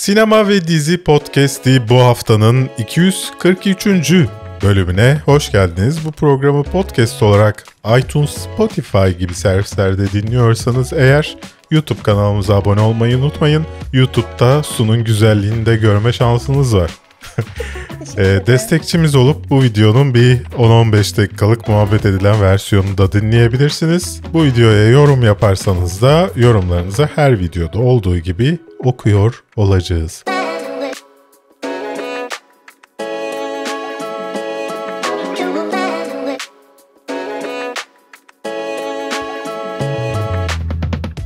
Sinema ve Dizi Podcast'i bu haftanın 243. bölümüne hoş geldiniz. Bu programı podcast olarak iTunes, Spotify gibi servislerde dinliyorsanız eğer YouTube kanalımıza abone olmayı unutmayın. YouTube'da sunun güzelliğini de görme şansınız var. e, destekçimiz olup bu videonun bir 10-15 dakikalık muhabbet edilen versiyonunu da dinleyebilirsiniz. Bu videoya yorum yaparsanız da yorumlarınızı her videoda olduğu gibi okuyor olacağız.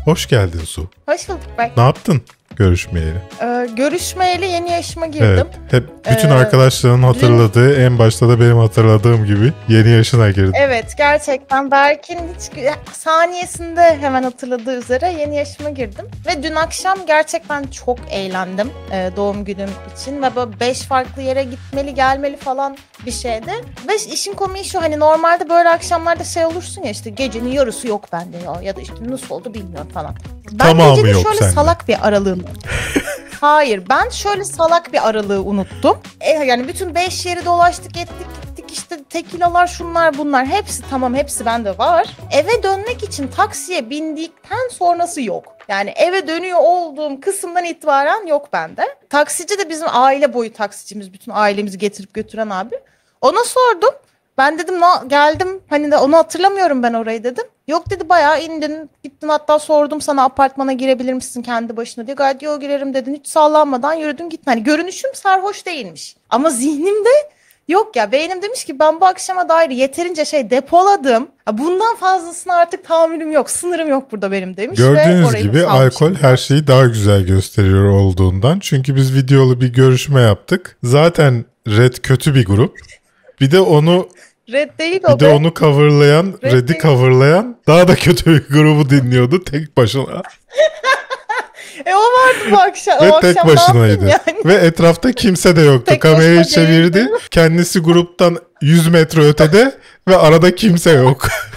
Hoş geldin Su. Hoş bulduk Bay. Ne yaptın? görüşmeyeli? Ee, görüşmeyeli yeni yaşıma girdim. Evet, hep bütün ee, arkadaşların hatırladığı, dün... en başta da benim hatırladığım gibi yeni yaşına girdim. Evet, gerçekten Berk'in hiç saniyesinde hemen hatırladığı üzere yeni yaşıma girdim. Ve dün akşam gerçekten çok eğlendim e, doğum günüm için ve böyle beş farklı yere gitmeli, gelmeli falan bir şeydi. Ve işin komiği şu hani normalde böyle akşamlarda şey olursun ya işte gecenin yarısı yok bende ya ya da işte nasıl oldu bilmiyorum falan. Ben Tamamı gecenin şöyle sende. salak bir aralığın Hayır ben şöyle salak bir aralığı unuttum. E, yani bütün beş yeri dolaştık ettik gittik işte tekilalar şunlar bunlar hepsi tamam hepsi bende var. Eve dönmek için taksiye bindikten sonrası yok. Yani eve dönüyor olduğum kısımdan itibaren yok bende. Taksici de bizim aile boyu taksicimiz. Bütün ailemizi getirip götüren abi. Ona sordum. Ben dedim geldim hani de onu hatırlamıyorum ben orayı dedim. Yok dedi bayağı indin gittin hatta sordum sana apartmana girebilir misin kendi başına diye. Gayet diyor girerim dedin hiç sallanmadan yürüdün gittin. Hani görünüşüm sarhoş değilmiş ama zihnimde yok ya beynim demiş ki ben bu akşama dair yeterince şey depoladım. Bundan fazlasını artık tahammülüm yok sınırım yok burada benim demiş. Gördüğünüz ve gibi alkol her şeyi daha güzel gösteriyor olduğundan. Çünkü biz videolu bir görüşme yaptık. Zaten Red kötü bir grup. Bir de onu Red değil o Bir de onu coverlayan, Red Red'i değil. coverlayan daha da kötü bir grubu dinliyordu tek başına. E o vardı bu akşam. Ve o tek akşam başınaydı. Yani. Ve etrafta kimse de yoktu. Tek Kamerayı çevirdi. Kendisi gruptan 100 metre ötede ve arada kimse yok.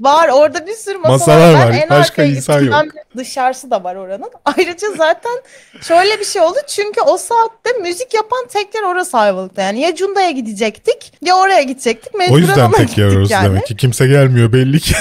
var orada bir sürü masalar, masalar var. var. En Başka arkaya insan yok. Dışarısı da var oranın. Ayrıca zaten şöyle bir şey oldu. Çünkü o saatte müzik yapan tekler orası Ayvalık'ta. Yani ya Cunda'ya gidecektik ya oraya gidecektik. Mecburen o yüzden tek yer orası yani. demek ki. Kimse gelmiyor belli ki.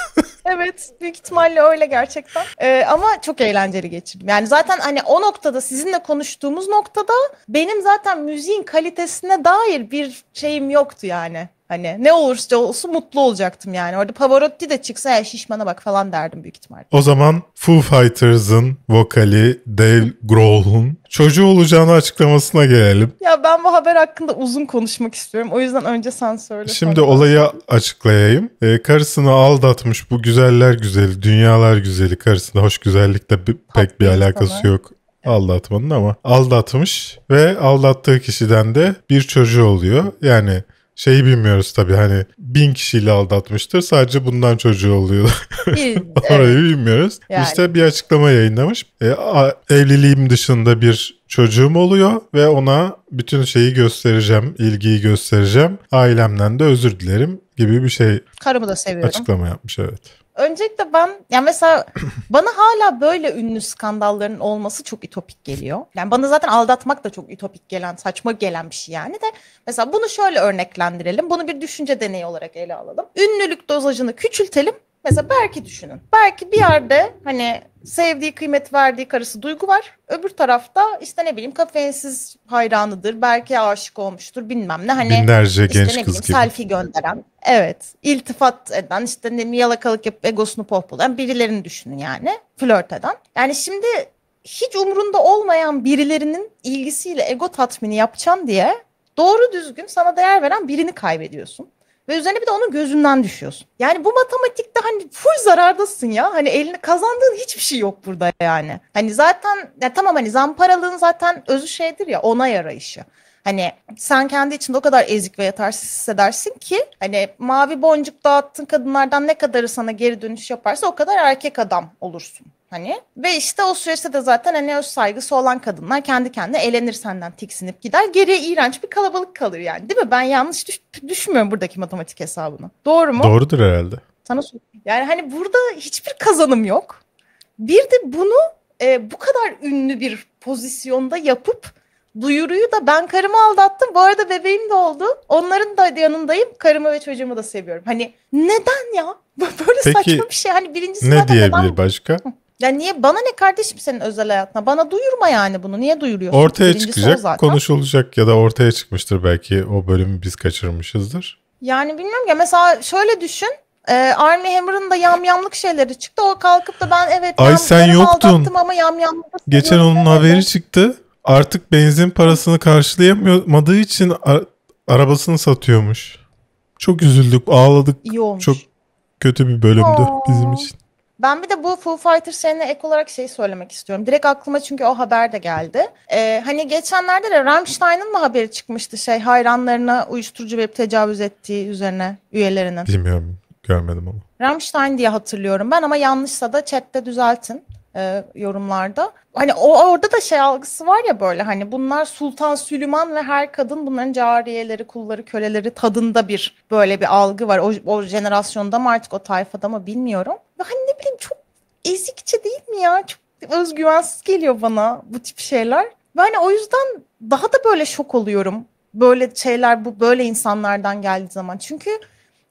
evet büyük ihtimalle öyle gerçekten. Ee, ama çok eğlenceli geçirdim. Yani zaten hani o noktada sizinle konuştuğumuz noktada benim zaten müziğin kalitesine dair bir şeyim yoktu yani. Hani ne olursa olsun mutlu olacaktım yani. Orada Pavarotti de çıksa ya şişmana bak falan derdim büyük ihtimalle. O zaman Foo Fighters'ın vokali Dave Grohl'un çocuğu olacağını açıklamasına gelelim. Ya ben bu haber hakkında uzun konuşmak istiyorum. O yüzden önce sen söyle. Şimdi sonra. olayı açıklayayım. E, karısını aldatmış bu güzeller güzeli, dünyalar güzeli karısına hoş güzellikle pek bir alakası sana. yok aldatmanın ama aldatmış ve aldattığı kişiden de bir çocuğu oluyor. Yani Şeyi bilmiyoruz tabii hani bin kişiyle aldatmıştır sadece bundan çocuğu oluyor. Biz, Orayı bilmiyoruz. Yani. İşte bir açıklama yayınlamış. E, a, evliliğim dışında bir çocuğum oluyor ve ona bütün şeyi göstereceğim, ilgiyi göstereceğim. Ailemden de özür dilerim gibi bir şey. Karımı da seviyorum. Açıklama yapmış evet. Öncelikle ben yani mesela bana hala böyle ünlü skandalların olması çok ütopik geliyor. Yani bana zaten aldatmak da çok ütopik gelen, saçma gelen bir şey yani de mesela bunu şöyle örneklendirelim. Bunu bir düşünce deneyi olarak ele alalım. Ünlülük dozajını küçültelim Mesela belki düşünün. Belki bir yerde hani sevdiği, kıymet verdiği karısı duygu var. Öbür tarafta işte ne bileyim kafeinsiz hayranıdır. Belki aşık olmuştur bilmem ne. Hani Binlerce işte genç ne kız gibi. Selfie gönderen. Evet. iltifat eden işte ne bileyim yalakalık yapıp egosunu pohpolayan birilerini düşünün yani. Flört eden. Yani şimdi hiç umrunda olmayan birilerinin ilgisiyle ego tatmini yapacağım diye doğru düzgün sana değer veren birini kaybediyorsun. Ve üzerine bir de onun gözünden düşüyorsun. Yani bu matematikte hani full zarardasın ya. Hani eline kazandığın hiçbir şey yok burada yani. Hani zaten ya tamam hani zamparalığın zaten özü şeydir ya onay arayışı. Hani sen kendi içinde o kadar ezik ve yetersiz hissedersin ki hani mavi boncuk dağıttın kadınlardan ne kadarı sana geri dönüş yaparsa o kadar erkek adam olursun. Hani ve işte o süreçte de zaten hani öz saygısı olan kadınlar kendi kendine elenir senden tiksinip gider. Geriye iğrenç bir kalabalık kalır yani değil mi? Ben yanlış düş düşmüyorum buradaki matematik hesabını. Doğru mu? Doğrudur herhalde. Sana yani hani burada hiçbir kazanım yok. Bir de bunu e, bu kadar ünlü bir pozisyonda yapıp duyuruyu da ben karımı aldattım. Bu arada bebeğim de oldu. Onların da yanındayım. Karımı ve çocuğumu da seviyorum. Hani neden ya? Böyle Peki, saçma bir şey. Hani birincisi ne diyebilir adam... başka? Ya niye bana ne kardeşim senin özel hayatına? Bana duyurma yani bunu. Niye duyuruyorsun? Ortaya Birincisi çıkacak, konuşulacak ya da ortaya çıkmıştır belki o bölümü biz kaçırmışızdır. Yani bilmiyorum ya mesela şöyle düşün. E, Army Hammer'ın da yamyamlık şeyleri çıktı. O kalkıp da ben evet Ay sen yoktun. ama yamyamlık. Geçen onun demedi. haberi çıktı. Artık benzin parasını karşılayamadığı için arabasını satıyormuş. Çok üzüldük, ağladık. İyi olmuş. Çok kötü bir bölümdü Aa. bizim için. Ben bir de bu Foo Fighters şeyine ek olarak şey söylemek istiyorum. Direkt aklıma çünkü o haber de geldi. Ee, hani geçenlerde de Rammstein'ın mı haberi çıkmıştı şey hayranlarına uyuşturucu verip tecavüz ettiği üzerine üyelerinin. Bilmiyorum görmedim ama. Rammstein diye hatırlıyorum ben ama yanlışsa da chatte düzeltin e, yorumlarda. Hani o orada da şey algısı var ya böyle hani bunlar Sultan Süleyman ve her kadın bunların cariyeleri, kulları, köleleri tadında bir böyle bir algı var. O, o jenerasyonda mı artık o tayfada mı bilmiyorum hani ne bileyim çok ezikçe değil mi ya? Çok özgüvensiz geliyor bana bu tip şeyler. Ben hani o yüzden daha da böyle şok oluyorum. Böyle şeyler bu böyle insanlardan geldiği zaman. Çünkü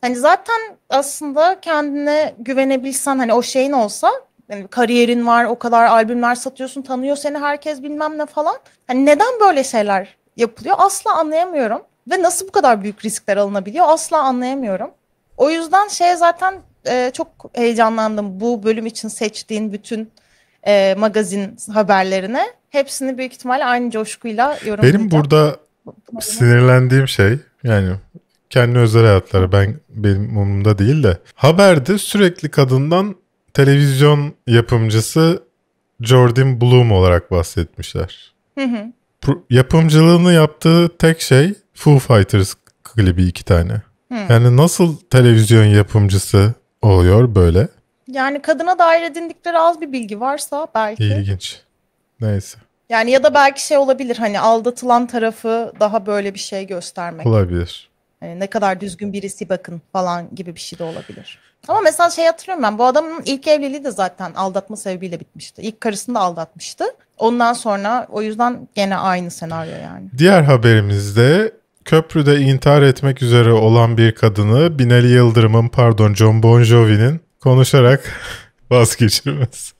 hani zaten aslında kendine güvenebilsen hani o şeyin olsa yani kariyerin var, o kadar albümler satıyorsun, tanıyor seni herkes bilmem ne falan. Hani neden böyle şeyler yapılıyor? Asla anlayamıyorum. Ve nasıl bu kadar büyük riskler alınabiliyor? Asla anlayamıyorum. O yüzden şey zaten e, çok heyecanlandım bu bölüm için seçtiğin bütün e, magazin haberlerine. Hepsini büyük ihtimalle aynı coşkuyla yorumlayacağım. Benim burada sinirlendiğim şey yani kendi özel hayatları ben benim umurumda değil de haberde sürekli kadından televizyon yapımcısı Jordan Bloom olarak bahsetmişler. Hı hı. yapımcılığını yaptığı tek şey Foo Fighters klibi iki tane. Hı. Yani nasıl televizyon yapımcısı oluyor böyle? Yani kadına dair edindikleri az bir bilgi varsa belki. İlginç. Neyse. Yani ya da belki şey olabilir hani aldatılan tarafı daha böyle bir şey göstermek. Olabilir. Hani ne kadar düzgün birisi bakın falan gibi bir şey de olabilir. Ama mesela şey hatırlıyorum ben bu adamın ilk evliliği de zaten aldatma sebebiyle bitmişti. İlk karısını da aldatmıştı. Ondan sonra o yüzden gene aynı senaryo yani. Diğer haberimizde köprüde intihar etmek üzere olan bir kadını Binali Yıldırım'ın pardon John Bon Jovi'nin konuşarak vazgeçirmez.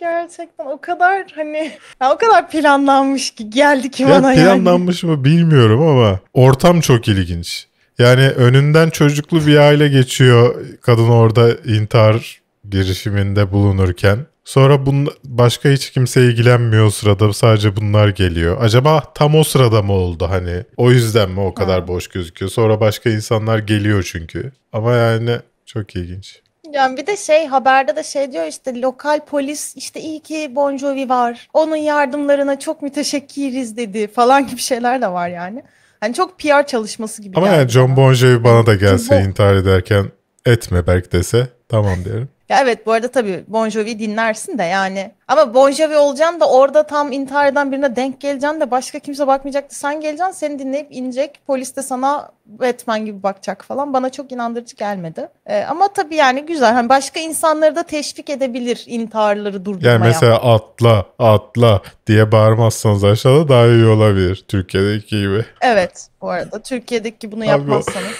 gerçekten o kadar hani ya o kadar planlanmış ki geldi ki ya bana planlanmış yani. mı bilmiyorum ama ortam çok ilginç. Yani önünden çocuklu bir aile geçiyor kadın orada intihar girişiminde bulunurken. Sonra bun başka hiç kimse ilgilenmiyor o sırada sadece bunlar geliyor. Acaba tam o sırada mı oldu hani? O yüzden mi o kadar ha. boş gözüküyor? Sonra başka insanlar geliyor çünkü. Ama yani çok ilginç. Yani bir de şey haberde de şey diyor işte lokal polis işte iyi ki Bon Jovi var. Onun yardımlarına çok müteşekkiriz dedi falan gibi şeyler de var yani. Hani çok PR çalışması gibi. Ama yani John Bon Jovi bana da gelse intihar ederken etme Berk dese tamam derim. Ya evet bu arada tabii Bon Jovi dinlersin de yani. Ama Bon Jovi olacaksın da orada tam intihardan birine denk geleceksin de başka kimse bakmayacaktı. Sen geleceksin seni dinleyip inecek. Polis de sana Batman gibi bakacak falan. Bana çok inandırıcı gelmedi. Ee, ama tabii yani güzel. Hani başka insanları da teşvik edebilir intiharları durdurmaya. Yani mesela atla atla diye bağırmazsanız aşağıda daha iyi olabilir. Türkiye'deki gibi. Evet bu arada. Türkiye'deki bunu yapmazsanız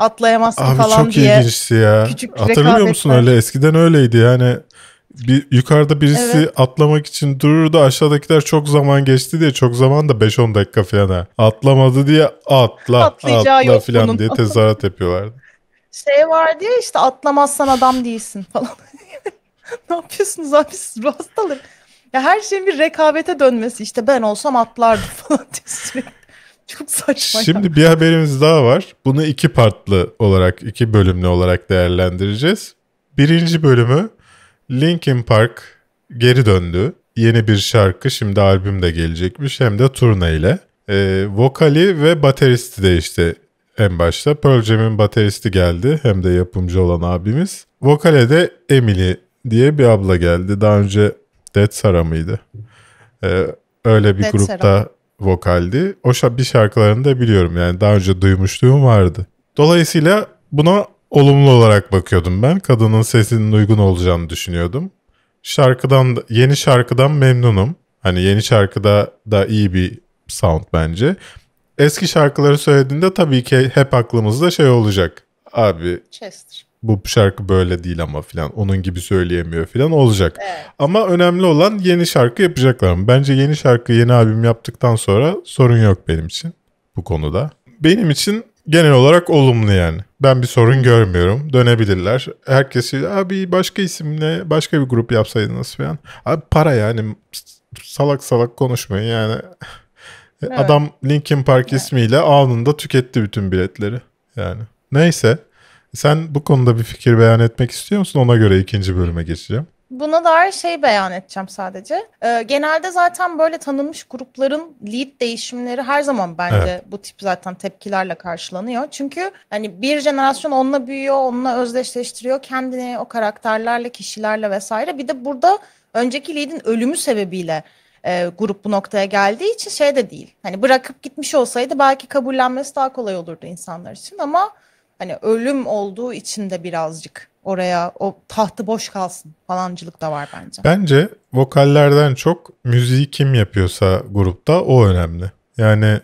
atlayamazsın Abi falan çok diye. çok iyi ya. Küçük Hatırlıyor musun öyle eskiden öyleydi yani bir yukarıda birisi evet. atlamak için dururdu aşağıdakiler çok zaman geçti diye çok zaman da 5-10 dakika falan atlamadı diye atla Atlayacağı atla falan bunun. diye tezahürat yapıyorlardı. Şey var diye işte atlamazsan adam değilsin falan. ne yapıyorsunuz abi siz bu hastalık? Ya her şeyin bir rekabete dönmesi işte ben olsam atlardım falan diye sürekli. Çok saçma. Şimdi ya. bir haberimiz daha var. Bunu iki partlı olarak, iki bölümlü olarak değerlendireceğiz. Birinci bölümü Linkin Park geri döndü. Yeni bir şarkı şimdi albüm de gelecekmiş hem de turna ile. Ee, vokali ve bateristi değişti en başta. Pearl Jam'in bateristi geldi hem de yapımcı olan abimiz. Vokale de Emily diye bir abla geldi. Daha önce Dead Sara mıydı? Ee, öyle bir Dead grupta Sarah vokaldi. O bir şarkılarını da biliyorum yani daha önce duymuşluğum vardı. Dolayısıyla buna olumlu olarak bakıyordum ben. Kadının sesinin uygun olacağını düşünüyordum. Şarkıdan yeni şarkıdan memnunum. Hani yeni şarkıda da iyi bir sound bence. Eski şarkıları söylediğinde tabii ki hep aklımızda şey olacak. Abi Chester bu şarkı böyle değil ama filan onun gibi söyleyemiyor filan olacak. Evet. Ama önemli olan yeni şarkı yapacaklar mı? Bence yeni şarkı yeni albüm yaptıktan sonra sorun yok benim için bu konuda. Benim için genel olarak olumlu yani. Ben bir sorun görmüyorum. Dönebilirler. Herkes abi başka isimle başka bir grup yapsaydınız falan. Abi para yani salak salak konuşmayın yani. Evet. Adam Linkin Park evet. ismiyle anında tüketti bütün biletleri yani. Neyse sen bu konuda bir fikir beyan etmek istiyor musun? Ona göre ikinci bölüme geçeceğim. Buna dair şey beyan edeceğim sadece. Ee, genelde zaten böyle tanınmış grupların lead değişimleri her zaman bence evet. bu tip zaten tepkilerle karşılanıyor. Çünkü hani bir jenerasyon onunla büyüyor, onunla özdeşleştiriyor kendini o karakterlerle, kişilerle vesaire. Bir de burada önceki lead'in ölümü sebebiyle e, grup bu noktaya geldiği için şey de değil. Hani bırakıp gitmiş olsaydı belki kabullenmesi daha kolay olurdu insanlar için ama hani ölüm olduğu için de birazcık oraya o tahtı boş kalsın falancılık da var bence. Bence vokallerden çok müziği kim yapıyorsa grupta o önemli. Yani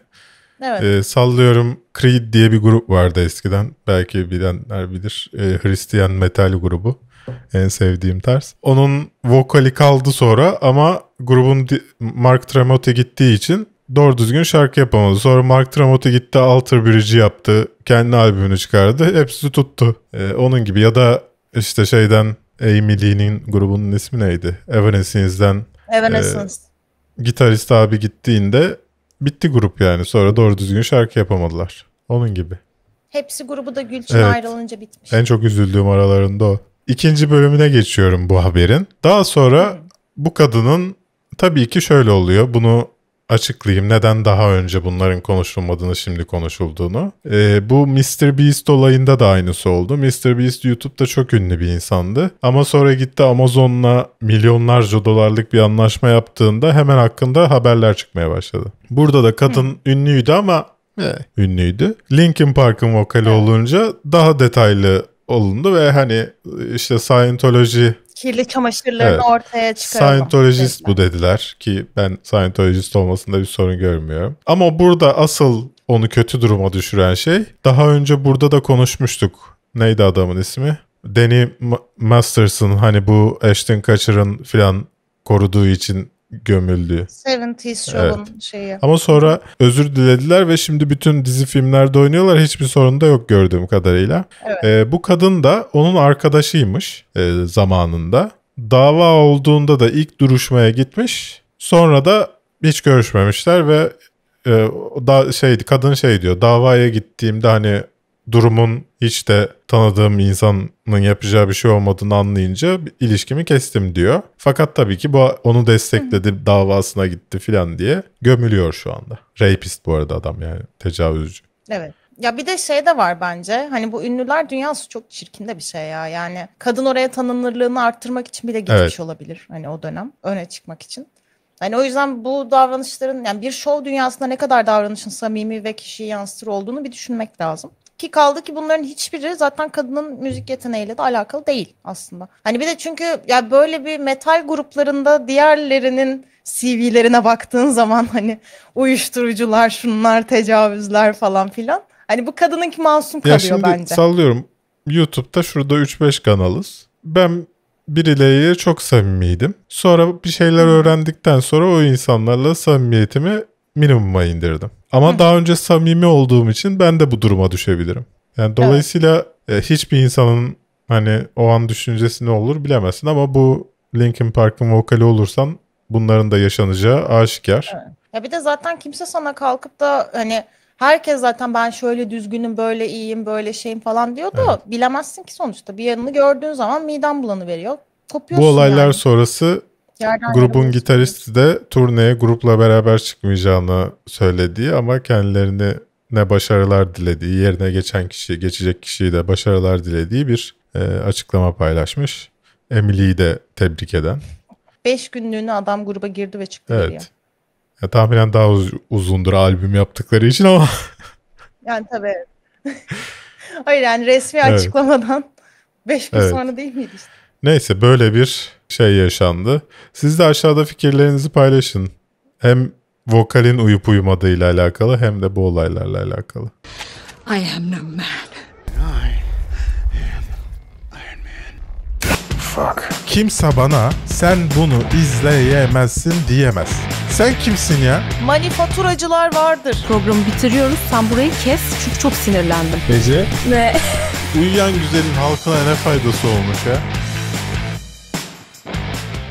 evet. e, sallıyorum Creed diye bir grup vardı eskiden. Belki bilenler bilir. E, Hristiyan metal grubu. En sevdiğim tarz. Onun vokali kaldı sonra ama grubun Mark Tremonti gittiği için doğru düzgün şarkı yapamadı. Sonra Mark Tremonti gitti Alter Bridge'i yaptı. Kendi albümünü çıkardı. Hepsi tuttu. Ee, onun gibi ya da işte şeyden Amy Lee'nin grubunun ismi neydi? Evanescence'den Evanescence. E, gitarist abi gittiğinde bitti grup yani. Sonra doğru düzgün şarkı yapamadılar. Onun gibi. Hepsi grubu da Gülçin evet. ayrılınca bitmiş. En çok üzüldüğüm aralarında o. İkinci bölümüne geçiyorum bu haberin. Daha sonra bu kadının tabii ki şöyle oluyor. Bunu açıklayayım neden daha önce bunların konuşulmadığını şimdi konuşulduğunu. E, bu Mr. Beast olayında da aynısı oldu. Mr. Beast YouTube'da çok ünlü bir insandı. Ama sonra gitti Amazon'la milyonlarca dolarlık bir anlaşma yaptığında hemen hakkında haberler çıkmaya başladı. Burada da kadın Hı. ünlüydü ama e, ünlüydü. Linkin Park'ın vokali olunca daha detaylı olundu ve hani işte Scientology kirli çamaşırlarını evet. ortaya çıkaralım. Scientologist bu dediler ki ben Scientologist olmasında bir sorun görmüyorum. Ama burada asıl onu kötü duruma düşüren şey daha önce burada da konuşmuştuk. Neydi adamın ismi? Danny Masterson hani bu Ashton Kutcher'ın filan koruduğu için gömüldü. Seventies Show'un evet. şeyi. Ama sonra özür dilediler ve şimdi bütün dizi filmlerde oynuyorlar. Hiçbir sorun da yok gördüğüm kadarıyla. Evet. Ee, bu kadın da onun arkadaşıymış e, zamanında. Dava olduğunda da ilk duruşmaya gitmiş. Sonra da hiç görüşmemişler ve e, da şeydi kadın şey diyor. Davaya gittiğimde hani durumun hiç de tanıdığım insanın yapacağı bir şey olmadığını anlayınca ilişkimi kestim diyor. Fakat tabii ki bu onu destekledi davasına gitti filan diye gömülüyor şu anda. Rapist bu arada adam yani tecavüzcü. Evet. Ya bir de şey de var bence. Hani bu ünlüler dünyası çok çirkin de bir şey ya. Yani kadın oraya tanınırlığını arttırmak için bile gitmiş evet. olabilir. Hani o dönem öne çıkmak için. Hani o yüzden bu davranışların yani bir show dünyasında ne kadar davranışın samimi ve kişiyi yansıtır olduğunu bir düşünmek lazım. Ki kaldı ki bunların hiçbiri zaten kadının müzik yeteneğiyle de alakalı değil aslında. Hani bir de çünkü ya böyle bir metal gruplarında diğerlerinin CV'lerine baktığın zaman hani uyuşturucular, şunlar, tecavüzler falan filan. Hani bu kadınınki masum kalıyor ya şimdi bence. Sallıyorum. YouTube'da şurada 3-5 kanalız. Ben birileriyle çok samimiydim. Sonra bir şeyler öğrendikten sonra o insanlarla samimiyetimi minimuma indirdim. Ama Hı. daha önce samimi olduğum için ben de bu duruma düşebilirim. Yani dolayısıyla evet. hiçbir insanın hani o an düşüncesi ne olur bilemezsin ama bu Linkin Park'ın vokali olursan bunların da yaşanacağı aşikar. Evet. Ya bir de zaten kimse sana kalkıp da hani herkes zaten ben şöyle düzgünüm, böyle iyiyim, böyle şeyim falan diyordu. Evet. Bilemezsin ki sonuçta. Bir yanını gördüğün zaman miden bulanı veriyor. Kopuyorsun Bu olaylar yani. sonrası Yerden Grubun gitaristi de turneye grupla beraber çıkmayacağını söylediği ama kendilerini ne başarılar dilediği, yerine geçen kişi, geçecek kişiyi de başarılar dilediği bir e, açıklama paylaşmış. Emily'yi de tebrik eden. Beş günlüğüne adam gruba girdi ve çıktı evet. geriye. Ya, tahminen daha uz- uzundur albüm yaptıkları için ama. yani tabii. Hayır yani resmi evet. açıklamadan beş gün evet. sonra değil miydi işte? Neyse böyle bir şey yaşandı. Siz de aşağıda fikirlerinizi paylaşın. Hem vokalin uyup uyumadığıyla alakalı hem de bu olaylarla alakalı. I am no man. I am Iron Man. Fuck. Kimse bana sen bunu izleyemezsin diyemez. Sen kimsin ya? Manifaturacılar vardır. Programı bitiriyoruz. Sen burayı kes çünkü çok sinirlendim. Bece. Ne? Uyuyan güzelin halkına ne faydası olmuş ya?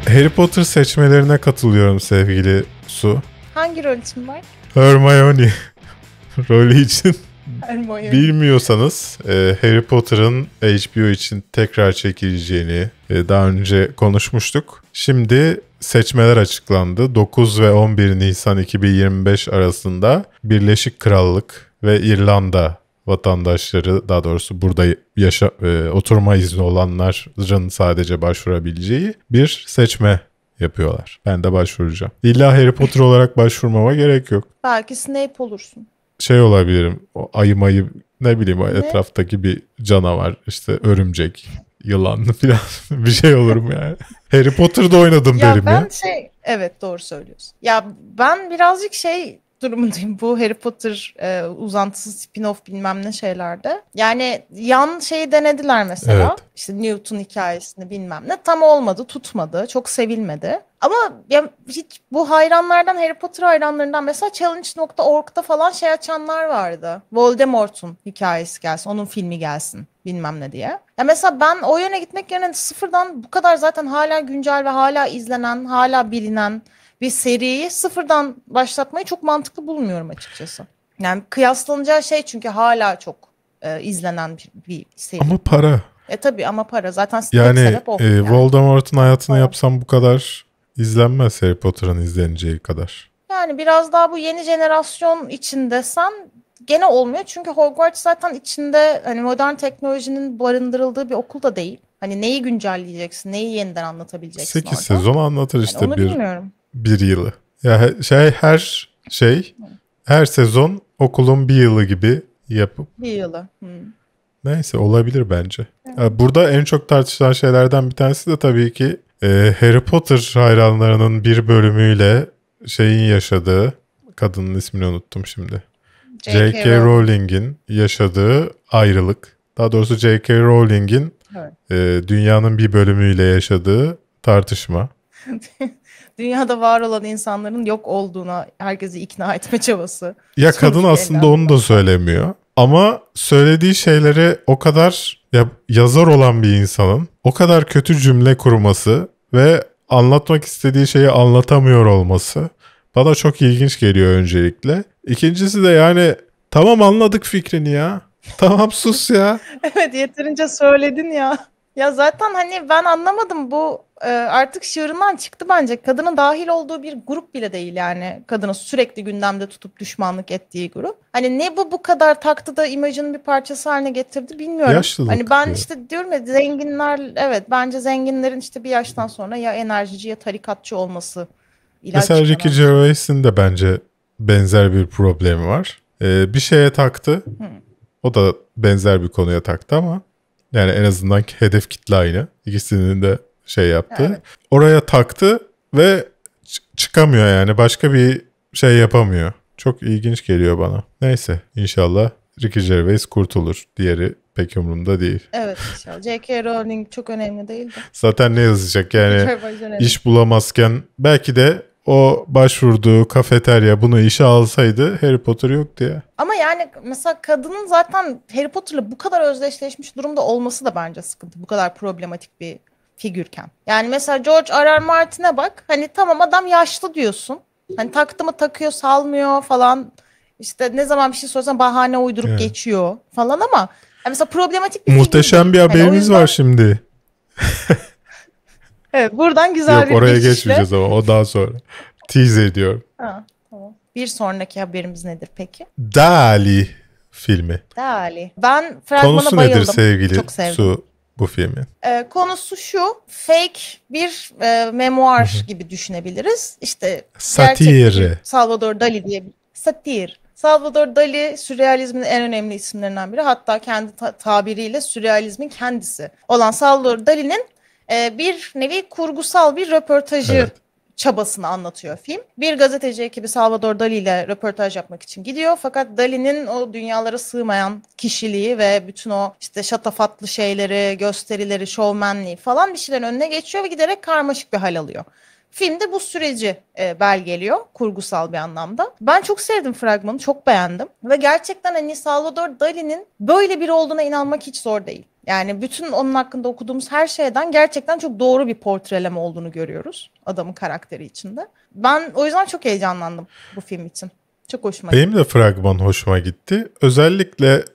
Harry Potter seçmelerine katılıyorum sevgili Su. Hangi rol için var? Hermione rolü için. Hermione. Bilmiyorsanız e, Harry Potter'ın HBO için tekrar çekileceğini e, daha önce konuşmuştuk. Şimdi seçmeler açıklandı. 9 ve 11 Nisan 2025 arasında Birleşik Krallık ve İrlanda vatandaşları daha doğrusu burada yaşa, e, oturma izni olanların sadece başvurabileceği bir seçme yapıyorlar. Ben de başvuracağım. İlla Harry Potter olarak başvurmama gerek yok. Belki Snape olursun. Şey olabilirim. O ayı mayı ne bileyim ne? etraftaki bir canavar işte örümcek yılan falan bir şey olurum yani. Harry Potter'da oynadım ya derim ben ya. ben şey evet doğru söylüyorsun. Ya ben birazcık şey durumundayım bu Harry Potter e, uzantısı spin-off bilmem ne şeylerde. Yani yan şeyi denediler mesela. Evet. İşte Newton hikayesini bilmem ne. Tam olmadı, tutmadı, çok sevilmedi. Ama ya hiç bu hayranlardan Harry Potter hayranlarından mesela challenge.org'da falan şey açanlar vardı. Voldemort'un hikayesi gelsin, onun filmi gelsin bilmem ne diye. Ya mesela ben o yöne gitmek yerine sıfırdan bu kadar zaten hala güncel ve hala izlenen, hala bilinen bir seriyi sıfırdan başlatmayı çok mantıklı bulmuyorum açıkçası. Yani kıyaslanacağı şey çünkü hala çok e, izlenen bir, bir seri. Ama para. E tabi ama para zaten yani, sebep o. E, yani Voldemort'un hayatını para. yapsam bu kadar izlenmez Harry Potter'ın izleneceği kadar. Yani biraz daha bu yeni jenerasyon içinde sen gene olmuyor. Çünkü Hogwarts zaten içinde hani modern teknolojinin barındırıldığı bir okul da değil. Hani neyi güncelleyeceksin, neyi yeniden anlatabileceksin 8 orada. sezon anlatır işte yani bir bilmiyorum bir yılı. Ya şey her şey her sezon okulun bir yılı gibi yapıp. Bir yılı. Hmm. Neyse olabilir bence. Evet. Burada en çok tartışılan şeylerden bir tanesi de tabii ki e, Harry Potter hayranlarının bir bölümüyle şeyin yaşadığı kadının ismini unuttum şimdi. J.K. Rowling'in yaşadığı ayrılık. Daha doğrusu J.K. Rowling'in evet. e, dünyanın bir bölümüyle yaşadığı tartışma. Dünyada var olan insanların yok olduğuna herkesi ikna etme çabası. Ya Sonuç kadın aslında onu da söylemiyor. Ama söylediği şeyleri o kadar ya, yazar olan bir insanın o kadar kötü cümle kurması ve anlatmak istediği şeyi anlatamıyor olması bana çok ilginç geliyor öncelikle. İkincisi de yani tamam anladık fikrini ya. Tamam sus ya. evet yeterince söyledin ya. Ya zaten hani ben anlamadım bu e, artık şiirinden çıktı bence. Kadının dahil olduğu bir grup bile değil yani. kadının sürekli gündemde tutup düşmanlık ettiği grup. Hani ne bu bu kadar taktı da imajının bir parçası haline getirdi bilmiyorum. Yaşlılık hani ben işte diyorum ya zenginler evet bence zenginlerin işte bir yaştan sonra ya enerjici ya tarikatçı olması. Mesela Ricky Gervais'in de bence benzer bir problemi var. Ee, bir şeye taktı. Hmm. O da benzer bir konuya taktı ama yani en azından hedef kitle aynı. İkisinin de şey yaptı. Evet. Oraya taktı ve çıkamıyor yani. Başka bir şey yapamıyor. Çok ilginç geliyor bana. Neyse inşallah Ricky Gervais kurtulur. Diğeri pek umurumda değil. Evet inşallah. J.K. Rowling çok önemli değil de. Zaten ne yazacak yani iş bulamazken belki de o başvurduğu kafeterya bunu işe alsaydı Harry Potter yok diye. Ama yani mesela kadının zaten Harry Potter'la bu kadar özdeşleşmiş durumda olması da bence sıkıntı. Bu kadar problematik bir figürken. Yani mesela George R. Martin'e bak. Hani tamam adam yaşlı diyorsun. Hani taktı mı takıyor salmıyor falan. İşte ne zaman bir şey sorsan bahane uydurup evet. geçiyor falan ama yani mesela problematik bir Muhteşem bir hani haberimiz hani yüzden... var şimdi. Evet buradan güzel Yok, bir oraya geçişle. geçmeyeceğiz ama o daha sonra. Tease ediyorum. Ha, tamam. Bir sonraki haberimiz nedir peki? Dali filmi. Dali. Ben fragmana Konusu bayıldım. nedir sevgili Çok sevdim. Su bu filmin? Ee, konusu şu. Fake bir e, memuar Hı-hı. gibi düşünebiliriz. İşte Satir. Salvador Dali diye bir satir. Salvador Dali sürrealizmin en önemli isimlerinden biri. Hatta kendi ta- tabiriyle sürrealizmin kendisi olan Salvador Dali'nin ee, bir nevi kurgusal bir röportajı evet. çabasını anlatıyor film. Bir gazeteci ekibi Salvador Dali ile röportaj yapmak için gidiyor. Fakat Dali'nin o dünyalara sığmayan kişiliği ve bütün o işte şatafatlı şeyleri, gösterileri, şovmenliği falan bir şeylerin önüne geçiyor ve giderek karmaşık bir hal alıyor. Filmde bu süreci e, belgeliyor kurgusal bir anlamda. Ben çok sevdim fragmanı, çok beğendim. Ve gerçekten hani Salvador Dali'nin böyle biri olduğuna inanmak hiç zor değil. Yani bütün onun hakkında okuduğumuz her şeyden gerçekten çok doğru bir portreleme olduğunu görüyoruz adamın karakteri içinde. Ben o yüzden çok heyecanlandım bu film için. Çok hoşuma Benim gitti. Benim de fragman hoşuma gitti. Özellikle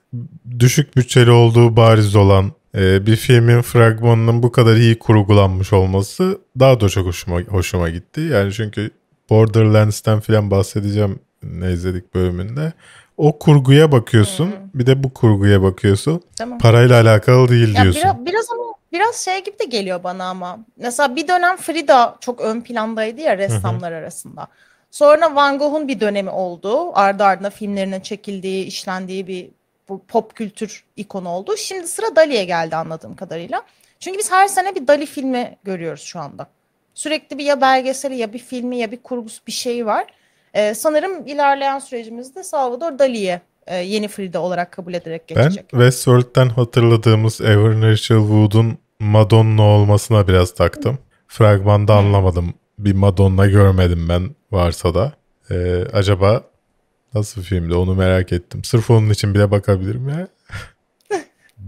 düşük bütçeli olduğu bariz olan e, bir filmin fragmanının bu kadar iyi kurgulanmış olması daha da çok hoşuma, hoşuma gitti. Yani çünkü Borderlands'ten falan bahsedeceğim ne izledik bölümünde o kurguya bakıyorsun. Hmm. Bir de bu kurguya bakıyorsun. Tamam. Parayla alakalı değil ya diyorsun. Biraz, biraz ama biraz şey gibi de geliyor bana ama. Mesela bir dönem Frida çok ön plandaydı ya ressamlar arasında. Sonra Van Gogh'un bir dönemi oldu. Ardı ardına filmlerinin çekildiği, işlendiği bir bu pop kültür ikonu oldu. Şimdi sıra Dali'ye geldi anladığım kadarıyla. Çünkü biz her sene bir Dali filmi görüyoruz şu anda. Sürekli bir ya belgeseli ya bir filmi ya bir kurgusu bir şey var. E, sanırım ilerleyen sürecimizde Salvador Dali'ye e, yeni Frida olarak kabul ederek geçecek. Ben Westworld'den hatırladığımız Evernichel Wood'un Madonna olmasına biraz taktım. Fragmanda anlamadım. Bir Madonna görmedim ben varsa da. Ee, acaba nasıl filmde onu merak ettim. Sırf onun için bile bakabilirim ya.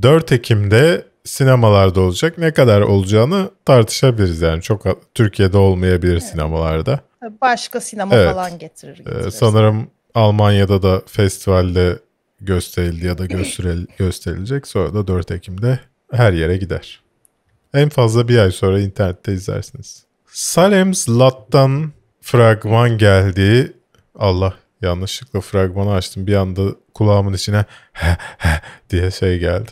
4 Ekim'de sinemalarda olacak. Ne kadar olacağını tartışabiliriz yani. Çok Türkiye'de olmayabilir evet. sinemalarda. Başka sinema evet. falan getirir. Getirirsin. Ee, sanırım Almanya'da da festivalde gösterildi ya da gösterilecek. Sonra da 4 Ekim'de her yere gider. En fazla bir ay sonra internette izlersiniz. Salem Zlat'tan fragman geldi. Allah yanlışlıkla fragmanı açtım. Bir anda kulağımın içine diye şey geldi.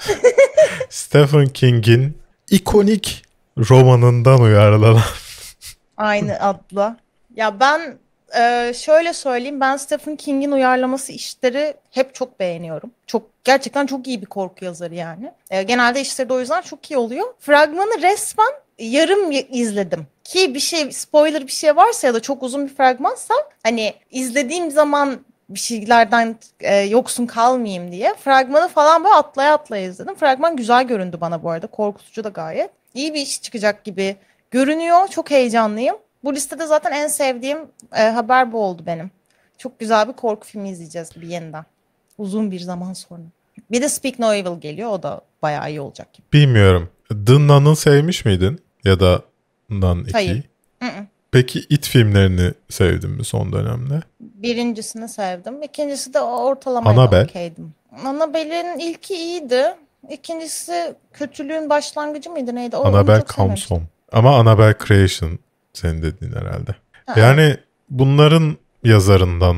Stephen King'in ikonik romanından uyarlanan. Aynı adla. Ya ben e, şöyle söyleyeyim ben Stephen King'in uyarlaması işleri hep çok beğeniyorum. Çok gerçekten çok iyi bir korku yazarı yani. E, genelde işleri de o yüzden çok iyi oluyor. Fragmanı resmen yarım izledim ki bir şey spoiler bir şey varsa ya da çok uzun bir fragmansa hani izlediğim zaman bir şeylerden e, yoksun kalmayayım diye. Fragmanı falan böyle atlaya atlaya izledim. Fragman güzel göründü bana bu arada. Korkutucu da gayet. İyi bir iş çıkacak gibi görünüyor. Çok heyecanlıyım. Bu listede zaten en sevdiğim e, haber bu oldu benim. Çok güzel bir korku filmi izleyeceğiz bir yeniden. Uzun bir zaman sonra. Bir de Speak No Evil geliyor. O da bayağı iyi olacak Bilmiyorum. The Nun'ı sevmiş miydin? Ya da Nun 2'yi? Hayır. Hı -hı. Peki It filmlerini sevdin mi son dönemde? Birincisini sevdim. İkincisi de ortalama Anabel. okeydim. Annabelle'in ilki iyiydi. İkincisi kötülüğün başlangıcı mıydı neydi? O, Annabelle Comes Home. Ama Annabelle Creation senin dediğin herhalde. Ha. Yani bunların yazarından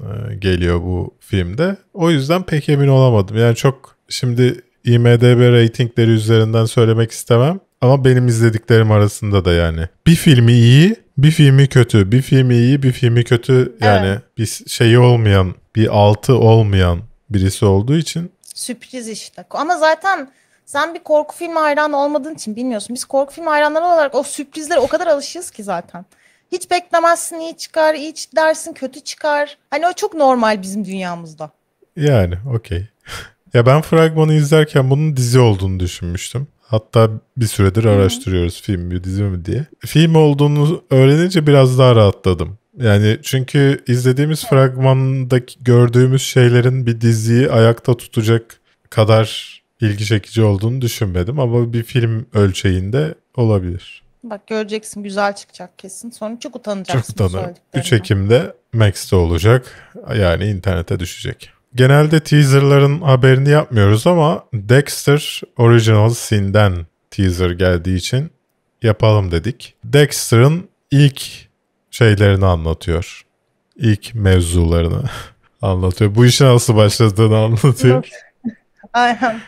e, geliyor bu filmde. O yüzden pek emin olamadım. Yani çok şimdi IMDB reytingleri üzerinden söylemek istemem. Ama benim izlediklerim arasında da yani. Bir filmi iyi, bir filmi kötü. Bir filmi iyi, bir filmi kötü. Yani evet. bir şeyi olmayan, bir altı olmayan birisi olduğu için. Sürpriz işte. Ama zaten sen bir korku filmi hayranı olmadığın için bilmiyorsun. Biz korku filmi hayranları olarak o sürprizlere o kadar alışığız ki zaten. Hiç beklemezsin iyi çıkar, iyi dersin kötü çıkar. Hani o çok normal bizim dünyamızda. Yani okey. ya ben fragmanı izlerken bunun dizi olduğunu düşünmüştüm. Hatta bir süredir araştırıyoruz Hı. film mi dizi mi diye. Film olduğunu öğrenince biraz daha rahatladım. Yani çünkü izlediğimiz fragmandaki gördüğümüz şeylerin bir diziyi ayakta tutacak kadar ilgi çekici olduğunu düşünmedim ama bir film ölçeğinde olabilir. Bak göreceksin güzel çıkacak kesin. Sonra çok utanacaksın. Çok utanırım. 3 Ekim'de Max'te olacak. Yani internete düşecek genelde teaserların haberini yapmıyoruz ama Dexter Original Sin'den teaser geldiği için yapalım dedik. Dexter'ın ilk şeylerini anlatıyor. İlk mevzularını anlatıyor. Bu işin nasıl başladığını anlatıyor. Aynen.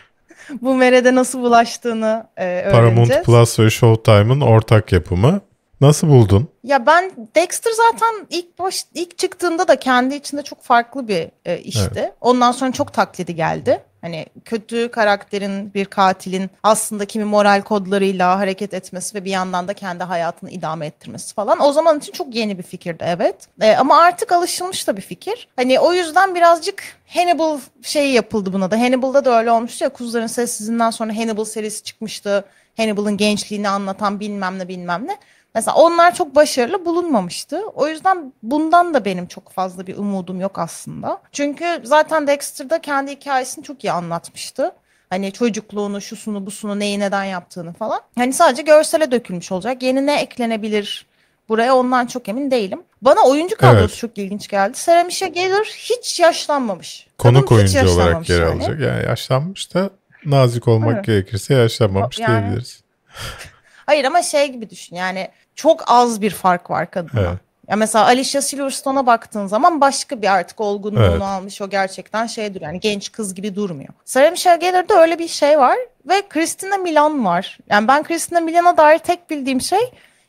Bu merede nasıl bulaştığını e, öğreneceğiz. Paramount Plus ve Showtime'ın ortak yapımı. Nasıl buldun? Ya ben Dexter zaten ilk baş, ilk çıktığında da kendi içinde çok farklı bir e, işti. Evet. Ondan sonra çok taklidi geldi. Hani kötü karakterin bir katilin aslında kimi moral kodlarıyla hareket etmesi ve bir yandan da kendi hayatını idame ettirmesi falan. O zaman için çok yeni bir fikirdi evet. E, ama artık alışılmış da bir fikir. Hani o yüzden birazcık Hannibal şeyi yapıldı buna da. Hannibal'da da öyle olmuştu ya Kuzuların Sessizliğinden sonra Hannibal serisi çıkmıştı. Hannibal'ın gençliğini anlatan bilmem ne bilmem ne. Mesela onlar çok başarılı bulunmamıştı. O yüzden bundan da benim çok fazla bir umudum yok aslında. Çünkü zaten Dexter'da kendi hikayesini çok iyi anlatmıştı. Hani çocukluğunu, şusunu, busunu, neyi neden yaptığını falan. Hani sadece görsele dökülmüş olacak. Yeni ne eklenebilir buraya ondan çok emin değilim. Bana oyuncu kadrosu evet. çok ilginç geldi. Seramişe gelir hiç yaşlanmamış. Konuk Kadın oyuncu olarak yer yani. alacak. Yani yaşlanmış da nazik olmak Hı. gerekirse yaşlanmamış yani... diyebiliriz. Hayır ama şey gibi düşün yani çok az bir fark var kadına. Evet. Ya mesela Alicia Silverstone'a baktığın zaman başka bir artık olgunluğunu evet. almış. O gerçekten şey duruyor. Yani genç kız gibi durmuyor. Sarah Michelle Gellar'da öyle bir şey var. Ve Christina Milan var. Yani ben Christina Milan'a dair tek bildiğim şey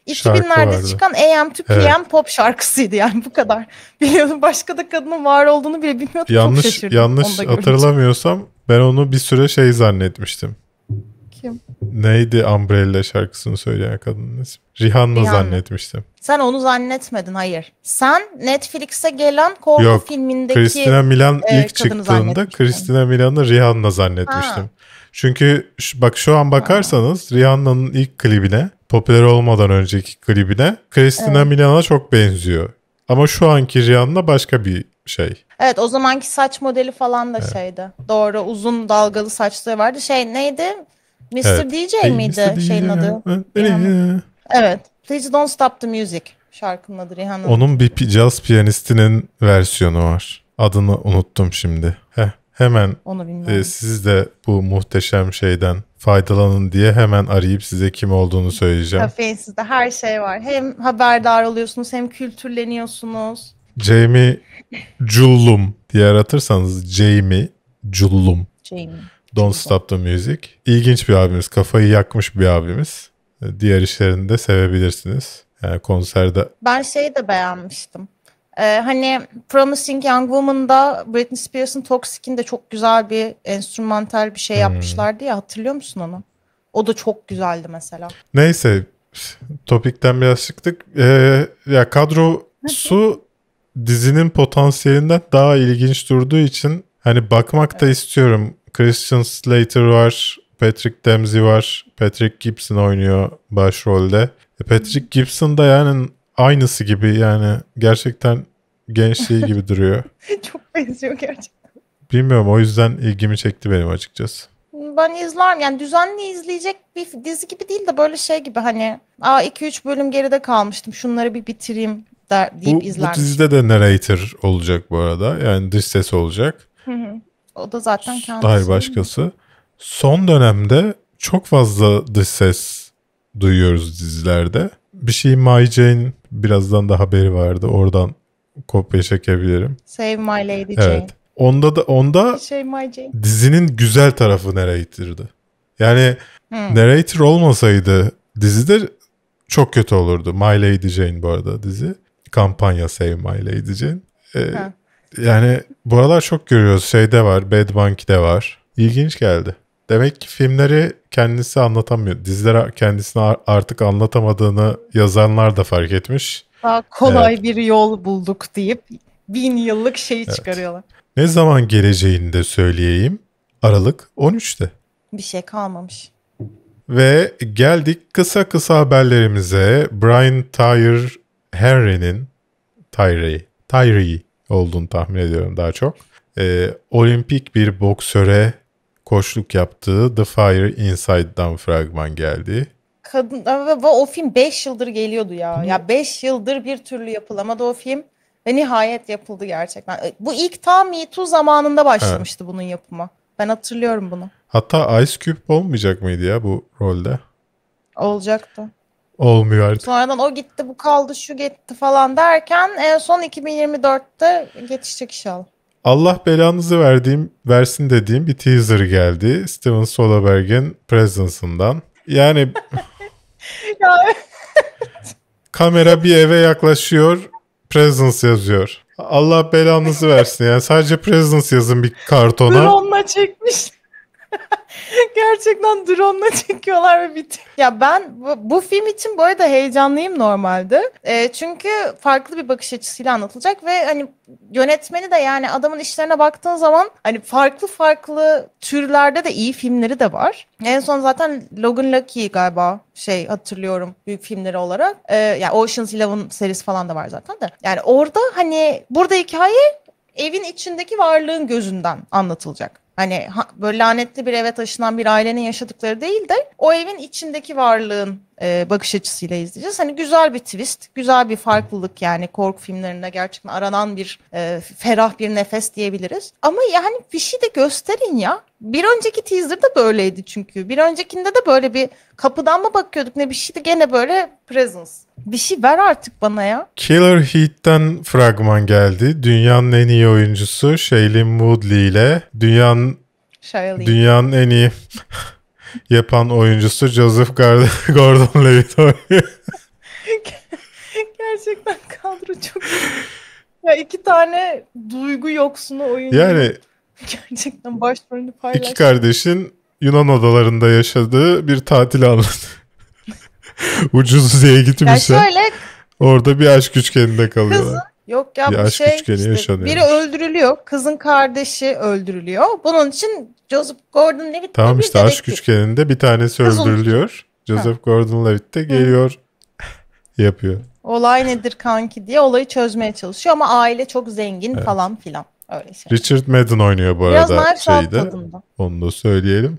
2000'lerde çıkan AM to PM evet. pop şarkısıydı yani bu kadar. Biliyordum başka da kadının var olduğunu bile bilmiyordum. Yanlış, Çok Yanlış hatırlamıyorsam ben onu bir süre şey zannetmiştim. Neydi Umbrella şarkısını söyleyen kadının ismi? Rihanna, Rihanna zannetmiştim. Sen onu zannetmedin hayır. Sen Netflix'e gelen korku Yok, filmindeki Christina Milan e, ilk çıktığında Christina Milan'ı Rihanna zannetmiştim. Ha. Çünkü bak şu an bakarsanız Rihanna'nın ilk klibine popüler olmadan önceki klibine Christina evet. Milan'a çok benziyor. Ama şu anki Rihanna başka bir şey. Evet o zamanki saç modeli falan da evet. şeydi. Doğru uzun dalgalı saçları vardı. Şey neydi? Mr. Evet. DJ hey, miydi Mr. şeyin DJ adı? Evet. Please Don't Stop the Music şarkının adı Rihanna. Onun bir jazz piyanistinin versiyonu var. Adını unuttum şimdi. Heh, hemen Onu e, siz de bu muhteşem şeyden faydalanın diye hemen arayıp size kim olduğunu söyleyeceğim. Kafein her şey var. Hem haberdar oluyorsunuz hem kültürleniyorsunuz. Jamie Cullum diye aratırsanız Jamie Cullum. Jamie. Don't Stop the Music. İlginç bir abimiz. Kafayı yakmış bir abimiz. E, diğer işlerini de sevebilirsiniz. Yani konserde. Ben şeyi de beğenmiştim. Ee, hani Promising Young Woman'da Britney Spears'ın Toxic'in de çok güzel bir enstrümantal bir şey hmm. yapmışlardı ya hatırlıyor musun onu? O da çok güzeldi mesela. Neyse topikten biraz çıktık. Ee, ya kadrosu dizinin potansiyelinden daha ilginç durduğu için hani bakmak da istiyorum Christian Slater var. Patrick Dempsey var. Patrick Gibson oynuyor başrolde. E, Patrick hmm. Gibson da yani aynısı gibi yani gerçekten gençliği şey gibi duruyor. Çok benziyor gerçekten. Bilmiyorum o yüzden ilgimi çekti benim açıkçası. Ben izlerim yani düzenli izleyecek bir dizi gibi değil de böyle şey gibi hani 2-3 bölüm geride kalmıştım şunları bir bitireyim der, deyip bu, izlermiştim. Bu dizide de narrator olacak bu arada yani dış ses olacak. Hı hı. O da zaten kendisi. Hayır başkası. Son dönemde çok fazla dış ses duyuyoruz dizilerde. Bir şey My Jane birazdan da haberi vardı. Oradan kopya çekebilirim. Save My Lady Jane. Evet. Onda da onda şey My Jane. dizinin güzel tarafı narrator'dı. Yani hmm. narrator olmasaydı dizide çok kötü olurdu. My Lady Jane bu arada dizi. Kampanya Save My Lady Jane. Ee, yani bu aralar çok görüyoruz. Şeyde var, Bad Monkey'de var. İlginç geldi. Demek ki filmleri kendisi anlatamıyor. Diziler kendisini artık anlatamadığını yazanlar da fark etmiş. Daha kolay evet. bir yol bulduk deyip bin yıllık şeyi evet. çıkarıyorlar. Ne zaman geleceğini de söyleyeyim. Aralık 13'te. Bir şey kalmamış. Ve geldik kısa kısa haberlerimize. Brian Tyre Henry'nin Tyree, Tyree olduğunu tahmin ediyorum daha çok. E, olimpik bir boksöre koçluk yaptığı The Fire Inside'dan fragman geldi. Kadın ve o film 5 yıldır geliyordu ya. Hı. Ya 5 yıldır bir türlü yapılamadı o film ve nihayet yapıldı gerçekten. Ee, bu ilk tam Me Too zamanında başlamıştı evet. bunun yapımı. Ben hatırlıyorum bunu. Hatta Ice Cube olmayacak mıydı ya bu rolde? Olacaktı. Olmuyor artık. Sonradan o gitti bu kaldı şu gitti falan derken en son 2024'te geçecek inşallah. Allah belanızı verdiğim, versin dediğim bir teaser geldi. Steven Soderbergh'in Presence'ından. Yani kamera bir eve yaklaşıyor. Presence yazıyor. Allah belanızı versin yani. Sadece Presence yazın bir kartona. Drone'la çekmiş. Gerçekten drone ile çekiyorlar ve bitiyor. Ya ben bu, bu film için bu arada heyecanlıyım normalde. E, çünkü farklı bir bakış açısıyla anlatılacak ve hani yönetmeni de yani adamın işlerine baktığın zaman hani farklı farklı türlerde de iyi filmleri de var. En son zaten Logan Lucky galiba şey hatırlıyorum büyük filmleri olarak. E, ee, yani Ocean's Eleven serisi falan da var zaten de. Yani orada hani burada hikaye evin içindeki varlığın gözünden anlatılacak. Hani böyle lanetli bir eve taşınan bir ailenin yaşadıkları değil de o evin içindeki varlığın e, bakış açısıyla izleyeceğiz. Hani güzel bir twist, güzel bir farklılık yani korku filmlerinde gerçekten aranan bir e, ferah bir nefes diyebiliriz. Ama yani bir şey de gösterin ya. Bir önceki teaser'da böyleydi çünkü. Bir öncekinde de böyle bir kapıdan mı bakıyorduk ne bir şeydi gene böyle presence. Bir şey ver artık bana ya. Killer Heat'ten fragman geldi. Dünyanın en iyi oyuncusu Shailene Woodley ile dünyanın Shailene. Dünyanın en iyi yapan oyuncusu Joseph Gordon-Levitt oynuyor. Gerçekten kadro çok Ya iki tane duygu yoksunu oyuncu. Yani gerçekten başrolünü paylaştı. İki kardeşin Yunan adalarında yaşadığı bir tatil anlatıyor. Ucuz diye gitmişler. Ya şöyle, orada bir aşk üçgeninde kalıyorlar. Kızın Yok ya bir, bir şey işte, biri öldürülüyor. Kızın kardeşi öldürülüyor. Bunun için Joseph Gordon-Levitt Tamam işte dedektif. aşk üçgeninde bir tanesi Kız öldürülüyor. Olmuş. Joseph Gordon-Levitt de geliyor Hı. yapıyor. Olay nedir kanki diye olayı çözmeye çalışıyor ama aile çok zengin evet. falan filan. Öyle şey. Richard Madden oynuyor bu Biraz arada şeyde. Onu da söyleyelim.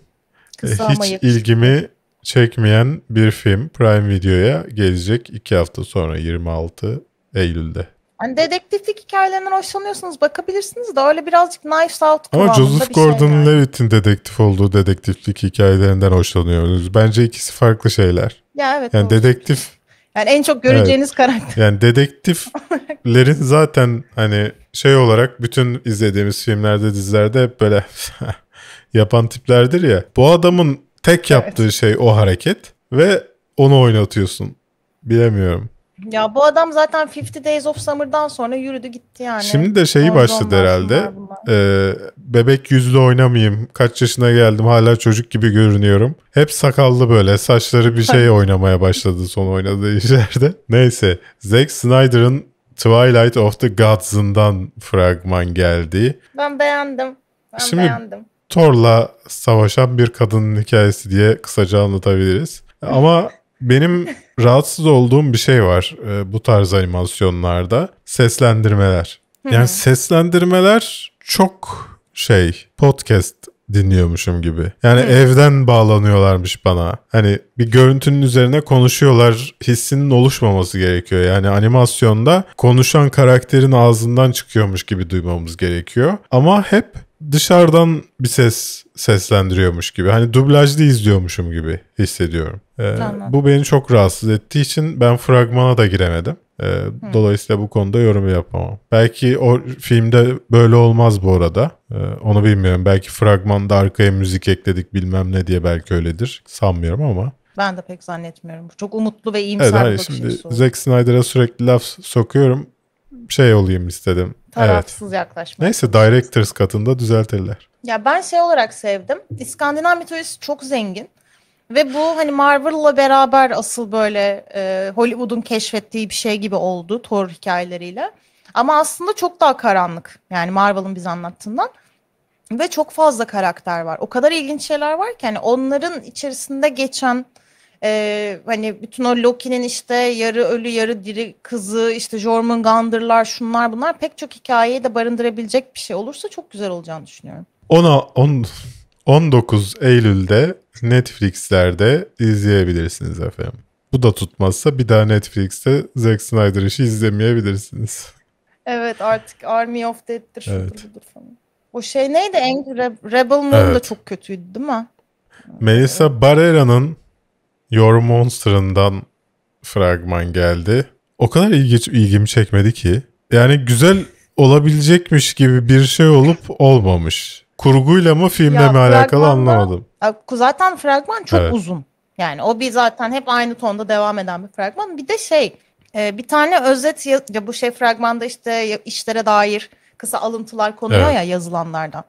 Kısa Hiç yakışıklı. ilgimi çekmeyen bir film Prime Video'ya gelecek iki hafta sonra 26 Eylül'de. Yani dedektiflik hikayelerinden hoşlanıyorsunuz, bakabilirsiniz de öyle birazcık Knives Out Ama Joseph şey Gordon-Levitt'in yani. dedektif olduğu dedektiflik hikayelerinden hoşlanıyorsunuz. Bence ikisi farklı şeyler. Ya evet. Yani doğru. dedektif yani en çok göreceğiniz evet. karakter. Yani dedektiflerin zaten hani şey olarak bütün izlediğimiz filmlerde dizilerde hep böyle yapan tiplerdir ya. Bu adamın tek yaptığı evet. şey o hareket ve onu oynatıyorsun. Bilemiyorum. Ya bu adam zaten 50 Days of Summer'dan sonra yürüdü gitti yani. Şimdi de şeyi Ondan başladı herhalde. E, bebek yüzlü oynamayayım. Kaç yaşına geldim hala çocuk gibi görünüyorum. Hep sakallı böyle saçları bir şey oynamaya başladı son oynadığı işlerde. Neyse Zack Snyder'ın Twilight of the Gods'ından fragman geldi. Ben beğendim. Ben Şimdi beğendim. Thor'la savaşan bir kadının hikayesi diye kısaca anlatabiliriz. Ama benim rahatsız olduğum bir şey var e, bu tarz animasyonlarda. Seslendirmeler. Yani seslendirmeler çok şey podcast dinliyormuşum gibi. Yani Hı. evden bağlanıyorlarmış bana. Hani bir görüntünün üzerine konuşuyorlar hissinin oluşmaması gerekiyor. Yani animasyonda konuşan karakterin ağzından çıkıyormuş gibi duymamız gerekiyor. Ama hep dışarıdan bir ses seslendiriyormuş gibi. Hani dublajlı izliyormuşum gibi hissediyorum. Ee, tamam. Bu beni çok rahatsız ettiği için ben fragmana da giremedim. Ee, hmm. Dolayısıyla bu konuda yorum yapamam. Belki o filmde böyle olmaz bu arada. Ee, onu bilmiyorum. Belki fragmanda arkaya müzik ekledik bilmem ne diye belki öyledir. Sanmıyorum ama. Ben de pek zannetmiyorum. Çok umutlu ve iyimser evet, bir bakış şimdi Zack Snyder'a sürekli laf sokuyorum şey olayım istedim. Tarafsız evet. yaklaşmak. Neyse Directors katında düzeltirler. Ya ben şey olarak sevdim. İskandinav mitolojisi çok zengin. Ve bu hani Marvel'la beraber asıl böyle e, Hollywood'un keşfettiği bir şey gibi oldu Thor hikayeleriyle. Ama aslında çok daha karanlık. Yani Marvel'ın biz anlattığından. Ve çok fazla karakter var. O kadar ilginç şeyler var ki hani onların içerisinde geçen e, hani bütün o Loki'nin işte yarı ölü yarı diri kızı işte Jormungandr'lar şunlar bunlar pek çok hikayeyi de barındırabilecek bir şey olursa çok güzel olacağını düşünüyorum. Ona 10 19 Eylül'de Netflix'lerde izleyebilirsiniz efendim. Bu da tutmazsa bir daha Netflix'te Zack Snyder işi izlemeyebilirsiniz. Evet artık Army of Dead'dir evet. O şey neydi? Angry Rebel Moon evet. da çok kötüydü değil mi? Melissa Barrera'nın Your Monster'ından fragman geldi. O kadar ilgi, ilgimi çekmedi ki. Yani güzel olabilecekmiş gibi bir şey olup olmamış. Kurguyla mı filmle ya, mi alakalı anlamadım. Zaten fragman çok evet. uzun. Yani o bir zaten hep aynı tonda devam eden bir fragman. Bir de şey e, bir tane özet ya bu şey fragmanda işte işlere dair kısa alıntılar konuyor evet. ya yazılanlardan.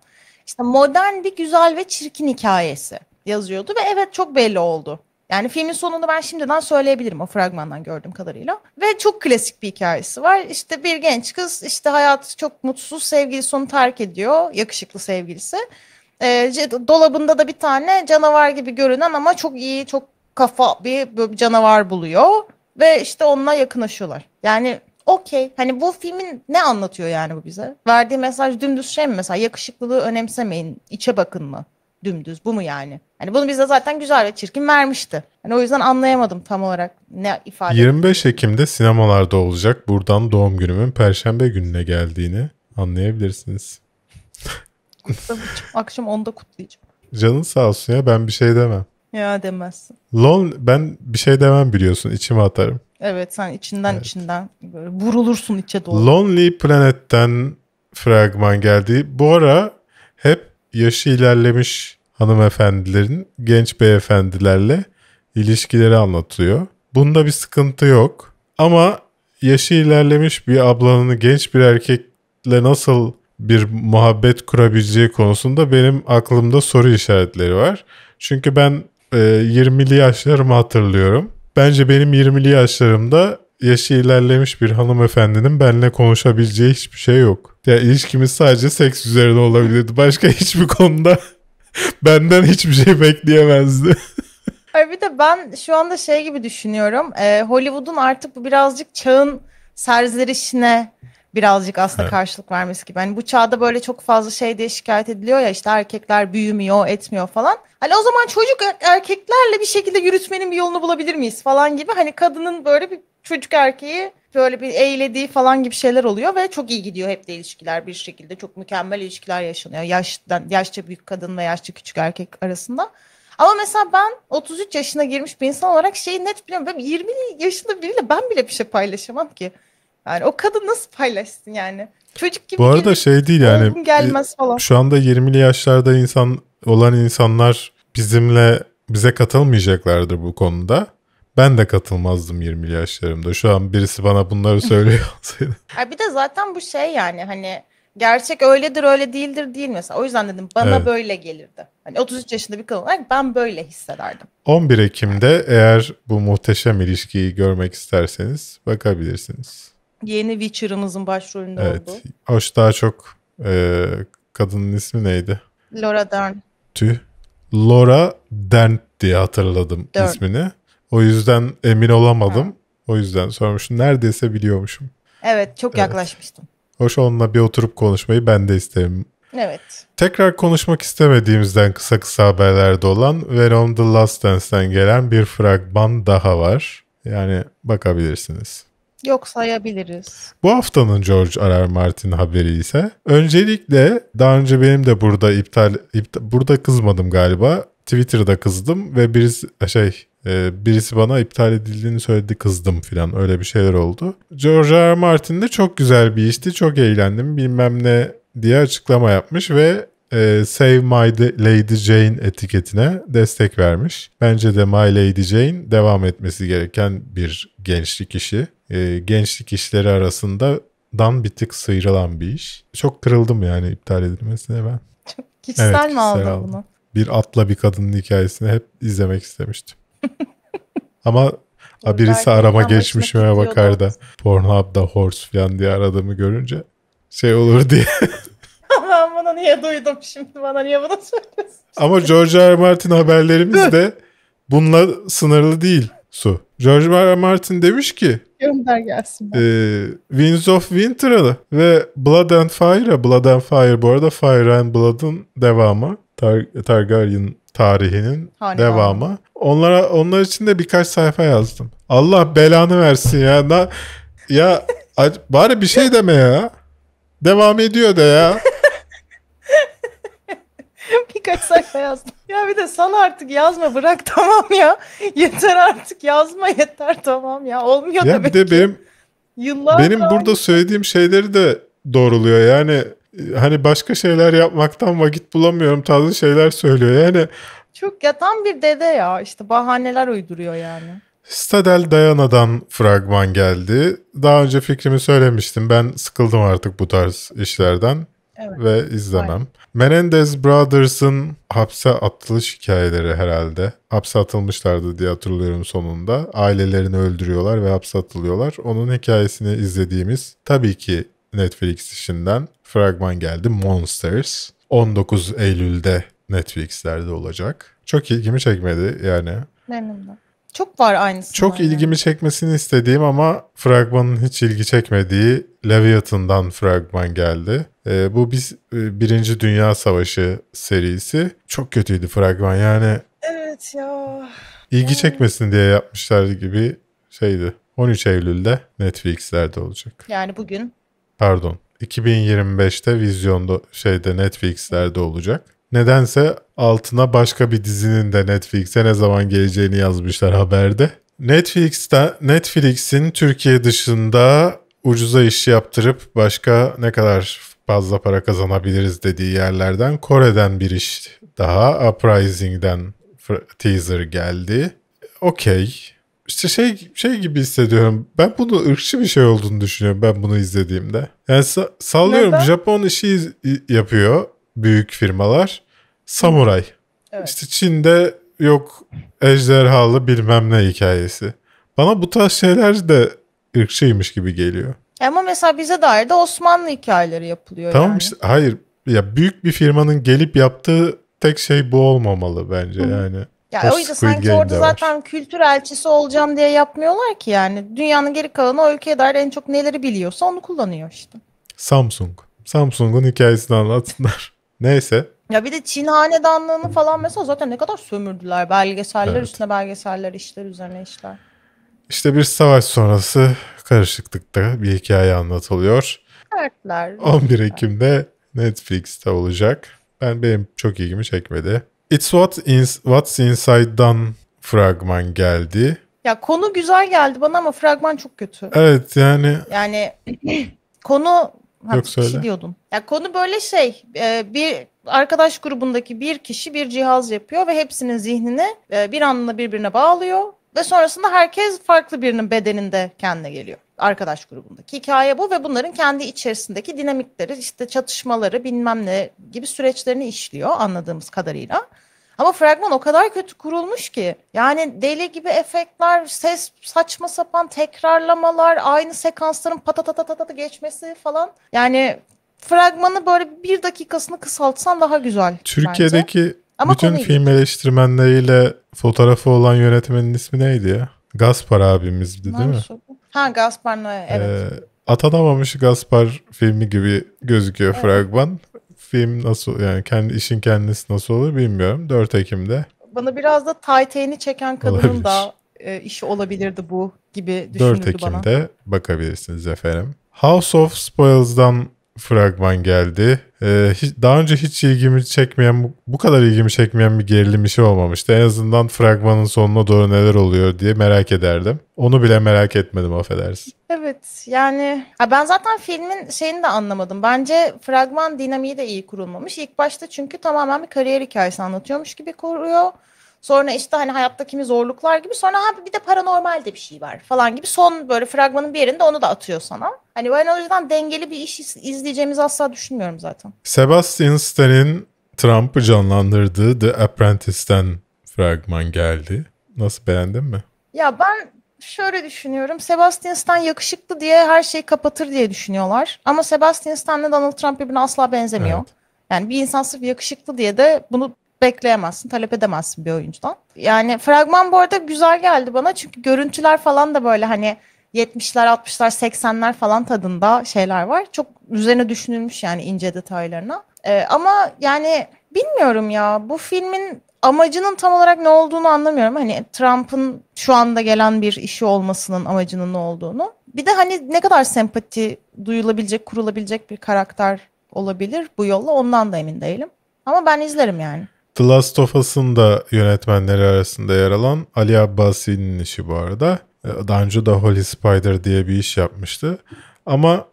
İşte modern bir güzel ve çirkin hikayesi yazıyordu ve evet çok belli oldu. Yani filmin sonunu ben şimdiden söyleyebilirim o fragmandan gördüğüm kadarıyla. Ve çok klasik bir hikayesi var. İşte bir genç kız işte hayatı çok mutsuz sevgilisi onu terk ediyor. Yakışıklı sevgilisi. E, dolabında da bir tane canavar gibi görünen ama çok iyi çok kafa bir, bir canavar buluyor. Ve işte onunla yakınlaşıyorlar. Yani okey. Hani bu filmin ne anlatıyor yani bu bize? Verdiği mesaj dümdüz şey mi mesela? Yakışıklılığı önemsemeyin, içe bakın mı? Dümdüz bu mu yani? Hani bunu bize zaten güzel ve çirkin vermişti. Hani o yüzden anlayamadım tam olarak ne ifade 25 Ekim'de sinemalarda olacak. Buradan doğum günümün perşembe gününe geldiğini anlayabilirsiniz. Kutlamayacağım. Akşam 10'da kutlayacağım. Canın sağ olsun ya ben bir şey demem. Ya demezsin. Lon ben bir şey demem biliyorsun içime atarım. Evet sen içinden evet. içinden böyle vurulursun içe doğru. Lonely Planet'ten fragman geldi. Bu ara hep yaşı ilerlemiş hanımefendilerin genç beyefendilerle ilişkileri anlatıyor. Bunda bir sıkıntı yok. Ama yaşı ilerlemiş bir ablanın genç bir erkekle nasıl bir muhabbet kurabileceği konusunda benim aklımda soru işaretleri var. Çünkü ben e, 20'li yaşlarımı hatırlıyorum. Bence benim 20'li yaşlarımda yaşı ilerlemiş bir hanımefendinin benle konuşabileceği hiçbir şey yok. Ya yani ilişkimiz sadece seks üzerine olabilirdi. Başka hiçbir konuda benden hiçbir şey bekleyemezdi. Ay bir de ben şu anda şey gibi düşünüyorum. E, Hollywood'un artık bu birazcık çağın serzenişine birazcık aslında evet. karşılık vermesi gibi. Hani bu çağda böyle çok fazla şey diye şikayet ediliyor ya işte erkekler büyümüyor, etmiyor falan. Hani o zaman çocuk er-, erkeklerle bir şekilde yürütmenin bir yolunu bulabilir miyiz falan gibi. Hani kadının böyle bir çocuk erkeği böyle bir eğlediği falan gibi şeyler oluyor ve çok iyi gidiyor hep de ilişkiler bir şekilde. Çok mükemmel ilişkiler yaşanıyor. Yaştan, yaşça büyük kadın ve yaşça küçük erkek arasında. Ama mesela ben 33 yaşına girmiş bir insan olarak şeyi net biliyorum. Ben 20 yaşında biriyle ben bile bir şey paylaşamam ki. Yani o kadın nasıl paylaşsın yani? Çocuk gibi Bu arada gelir, şey değil yani. Gelmez e, falan. Şu anda 20'li yaşlarda insan olan insanlar bizimle bize katılmayacaklardır bu konuda. Ben de katılmazdım 20 yaşlarımda. Şu an birisi bana bunları söylüyor olsaydı. bir de zaten bu şey yani hani gerçek öyledir öyle değildir değil mesela. O yüzden dedim bana evet. böyle gelirdi. Hani 33 yaşında bir kadın olarak ben böyle hissederdim. 11 Ekim'de eğer bu muhteşem ilişkiyi görmek isterseniz bakabilirsiniz. Yeni Witcher'ımızın başrolünde evet. oldu. Hoş daha çok e, kadının ismi neydi? Laura Dern. Tüh. Laura Dern diye hatırladım Dern. ismini. O yüzden emin olamadım. Ha. O yüzden sormuşum. Neredeyse biliyormuşum. Evet çok evet. yaklaşmıştım. Hoş onunla bir oturup konuşmayı ben de isterim. Evet. Tekrar konuşmak istemediğimizden kısa kısa haberlerde olan Venom The Last Dance'den gelen bir fragman daha var. Yani bakabilirsiniz. Yok sayabiliriz. Bu haftanın George R. Martin haberi ise öncelikle daha önce benim de burada iptal, iptal burada kızmadım galiba. Twitter'da kızdım ve bir şey ee, birisi bana iptal edildiğini söyledi kızdım filan öyle bir şeyler oldu. George R. Martin de çok güzel bir işti çok eğlendim bilmem ne diye açıklama yapmış ve e, Save My Lady Jane etiketine destek vermiş. Bence de My Lady Jane devam etmesi gereken bir gençlik işi. E, gençlik işleri arasında dan bir tık sıyrılan bir iş. Çok kırıldım yani iptal edilmesine ben. Çok kişisel evet, mi aldın bunu? Bir atla bir kadının hikayesini hep izlemek istemiştim. Ama a, birisi arama geçmişime bakar da Pornhub'da horse falan diye aradığımı görünce şey olur diye. ben bunu niye duydum şimdi bana niye bunu söylüyorsun? Ama George R. R. Martin haberlerimiz de bununla sınırlı değil su. George R. R. Martin demiş ki Gönder gelsin. E, Winds of Winter'ı ve Blood and Fire'a Blood and Fire bu arada Fire and Blood'un devamı Tar Targaryen tarihinin Hani devamı. Onlara onlar için de birkaç sayfa yazdım. Allah belanı versin ya. Na- ya bari bir şey deme ya. Devam ediyor de ya. Birkaç sayfa yazdım. Ya bir de sal artık yazma bırak tamam ya. Yeter artık yazma yeter tamam ya. Olmuyor ya bir de ki. benim Yıllar benim burada söylediğim şeyleri de doğruluyor. Yani hani başka şeyler yapmaktan vakit bulamıyorum tarzı şeyler söylüyor. Yani çok ya tam bir dede ya işte bahaneler uyduruyor yani. Stadel Dayana'dan fragman geldi. Daha önce fikrimi söylemiştim. Ben sıkıldım artık bu tarz işlerden evet. ve izlemem. Aynen. Menendez Brothers'ın hapse atılış hikayeleri herhalde. Hapse atılmışlardı diye hatırlıyorum sonunda. Ailelerini öldürüyorlar ve hapse atılıyorlar. Onun hikayesini izlediğimiz tabii ki Netflix işinden fragman geldi Monsters. 19 Eylül'de Netflix'lerde olacak. Çok ilgimi çekmedi yani. Benim de. Çok var aynısı. Çok yani. ilgimi çekmesini istediğim ama fragmanın hiç ilgi çekmediği Leviathan'dan fragman geldi. Ee, bu biz e, Birinci Dünya Savaşı serisi. Çok kötüydü fragman yani. Evet ya. İlgi yani. çekmesin diye yapmışlar gibi şeydi. 13 Eylül'de Netflix'lerde olacak. Yani bugün. Pardon. 2025'te vizyonda şeyde Netflix'lerde olacak. Nedense altına başka bir dizinin de Netflix'e ne zaman geleceğini yazmışlar haberde. Netflix'te Netflix'in Türkiye dışında ucuza iş yaptırıp başka ne kadar fazla para kazanabiliriz dediği yerlerden Kore'den bir iş daha Uprising'den teaser geldi. Okey işte şey şey gibi hissediyorum. Ben bunu ırkçı bir şey olduğunu düşünüyorum ben bunu izlediğimde. Yani sa- sallıyorum Neden? Japon işi yapıyor büyük firmalar. Samuray. Evet. İşte Çin'de yok ejderhalı bilmem ne hikayesi. Bana bu tarz şeyler de ırkçıymış gibi geliyor. Ama mesela bize dair de Osmanlı hikayeleri yapılıyor Tamam yani. işte hayır ya büyük bir firmanın gelip yaptığı tek şey bu olmamalı bence Hı. yani. Ya yani o, yüzden sanki orada zaten var. kültür elçisi olacağım diye yapmıyorlar ki yani. Dünyanın geri kalanı o ülkeye dair en çok neleri biliyorsa onu kullanıyor işte. Samsung. Samsung'un hikayesini anlatsınlar. Neyse. Ya bir de Çin hanedanlığını falan mesela zaten ne kadar sömürdüler. Belgeseller evet. üstüne belgeseller, işler üzerine işler. İşte bir savaş sonrası karışıklıkta bir hikaye anlatılıyor. Dertler. 11 Ekim'de Netflix'te olacak. Ben benim çok ilgimi çekmedi. It's what in, What's Inside Done fragman geldi. Ya konu güzel geldi bana ama fragman çok kötü. Evet yani. Yani konu Ha, Yok şey söyle. Kişi diyordun. Ya konu böyle şey e, bir arkadaş grubundaki bir kişi bir cihaz yapıyor ve hepsinin zihnini e, bir anında birbirine bağlıyor ve sonrasında herkes farklı birinin bedeninde kendine geliyor arkadaş grubundaki hikaye bu ve bunların kendi içerisindeki dinamikleri işte çatışmaları bilmem ne gibi süreçlerini işliyor anladığımız kadarıyla. Ama fragman o kadar kötü kurulmuş ki yani deli gibi efektler, ses saçma sapan tekrarlamalar, aynı sekansların patatatatata geçmesi falan. Yani fragmanı böyle bir dakikasını kısaltsan daha güzel. Türkiye'deki bence. Ama bütün konuyu... film eleştirmenleriyle fotoğrafı olan yönetmenin ismi neydi ya? Gaspar abimizdi değil Mansu. mi? Ha Gaspar Noé evet. Ee, atanamamış Gaspar filmi gibi gözüküyor evet. fragman. Film nasıl yani kendi işin kendisi nasıl olur bilmiyorum. 4 Ekim'de. Bana biraz da tayteğini çeken kadının Olabilir. da e, işi olabilirdi bu gibi düşünüldü 4 Ekim'de bana. bakabilirsiniz efendim. House of Spoils'dan fragman geldi. Ee, hiç, daha önce hiç ilgimi çekmeyen, bu, bu kadar ilgimi çekmeyen bir gerilim işi olmamıştı. En azından fragmanın sonuna doğru neler oluyor diye merak ederdim. Onu bile merak etmedim affedersin. Evet yani ben zaten filmin şeyini de anlamadım. Bence fragman dinamiği de iyi kurulmamış. İlk başta çünkü tamamen bir kariyer hikayesi anlatıyormuş gibi kuruyor. Sonra işte hani hayatta kimi zorluklar gibi. Sonra abi bir de paranormal de bir şey var falan gibi. Son böyle fragmanın bir yerinde onu da atıyor sana. Hani ben o yüzden dengeli bir iş izleyeceğimizi asla düşünmüyorum zaten. Sebastian Stan'in Trump'ı canlandırdığı The Apprentice'ten fragman geldi. Nasıl beğendin mi? Ya ben şöyle düşünüyorum. Sebastian Stan yakışıklı diye her şeyi kapatır diye düşünüyorlar. Ama Sebastian Stan'la Donald Trump birbirine asla benzemiyor. Evet. Yani bir insan sırf yakışıklı diye de bunu bekleyemezsin, talep edemezsin bir oyuncudan. Yani fragman bu arada güzel geldi bana çünkü görüntüler falan da böyle hani 70'ler, 60'lar, 80'ler falan tadında şeyler var. Çok üzerine düşünülmüş yani ince detaylarına. Ee, ama yani bilmiyorum ya bu filmin amacının tam olarak ne olduğunu anlamıyorum. Hani Trump'ın şu anda gelen bir işi olmasının amacının ne olduğunu. Bir de hani ne kadar sempati duyulabilecek, kurulabilecek bir karakter olabilir bu yolla ondan da emin değilim. Ama ben izlerim yani. The Last of Us'ın da yönetmenleri arasında yer alan Ali Abbasi'nin işi bu arada. Ee, daha önce da Holy Spider diye bir iş yapmıştı. Ama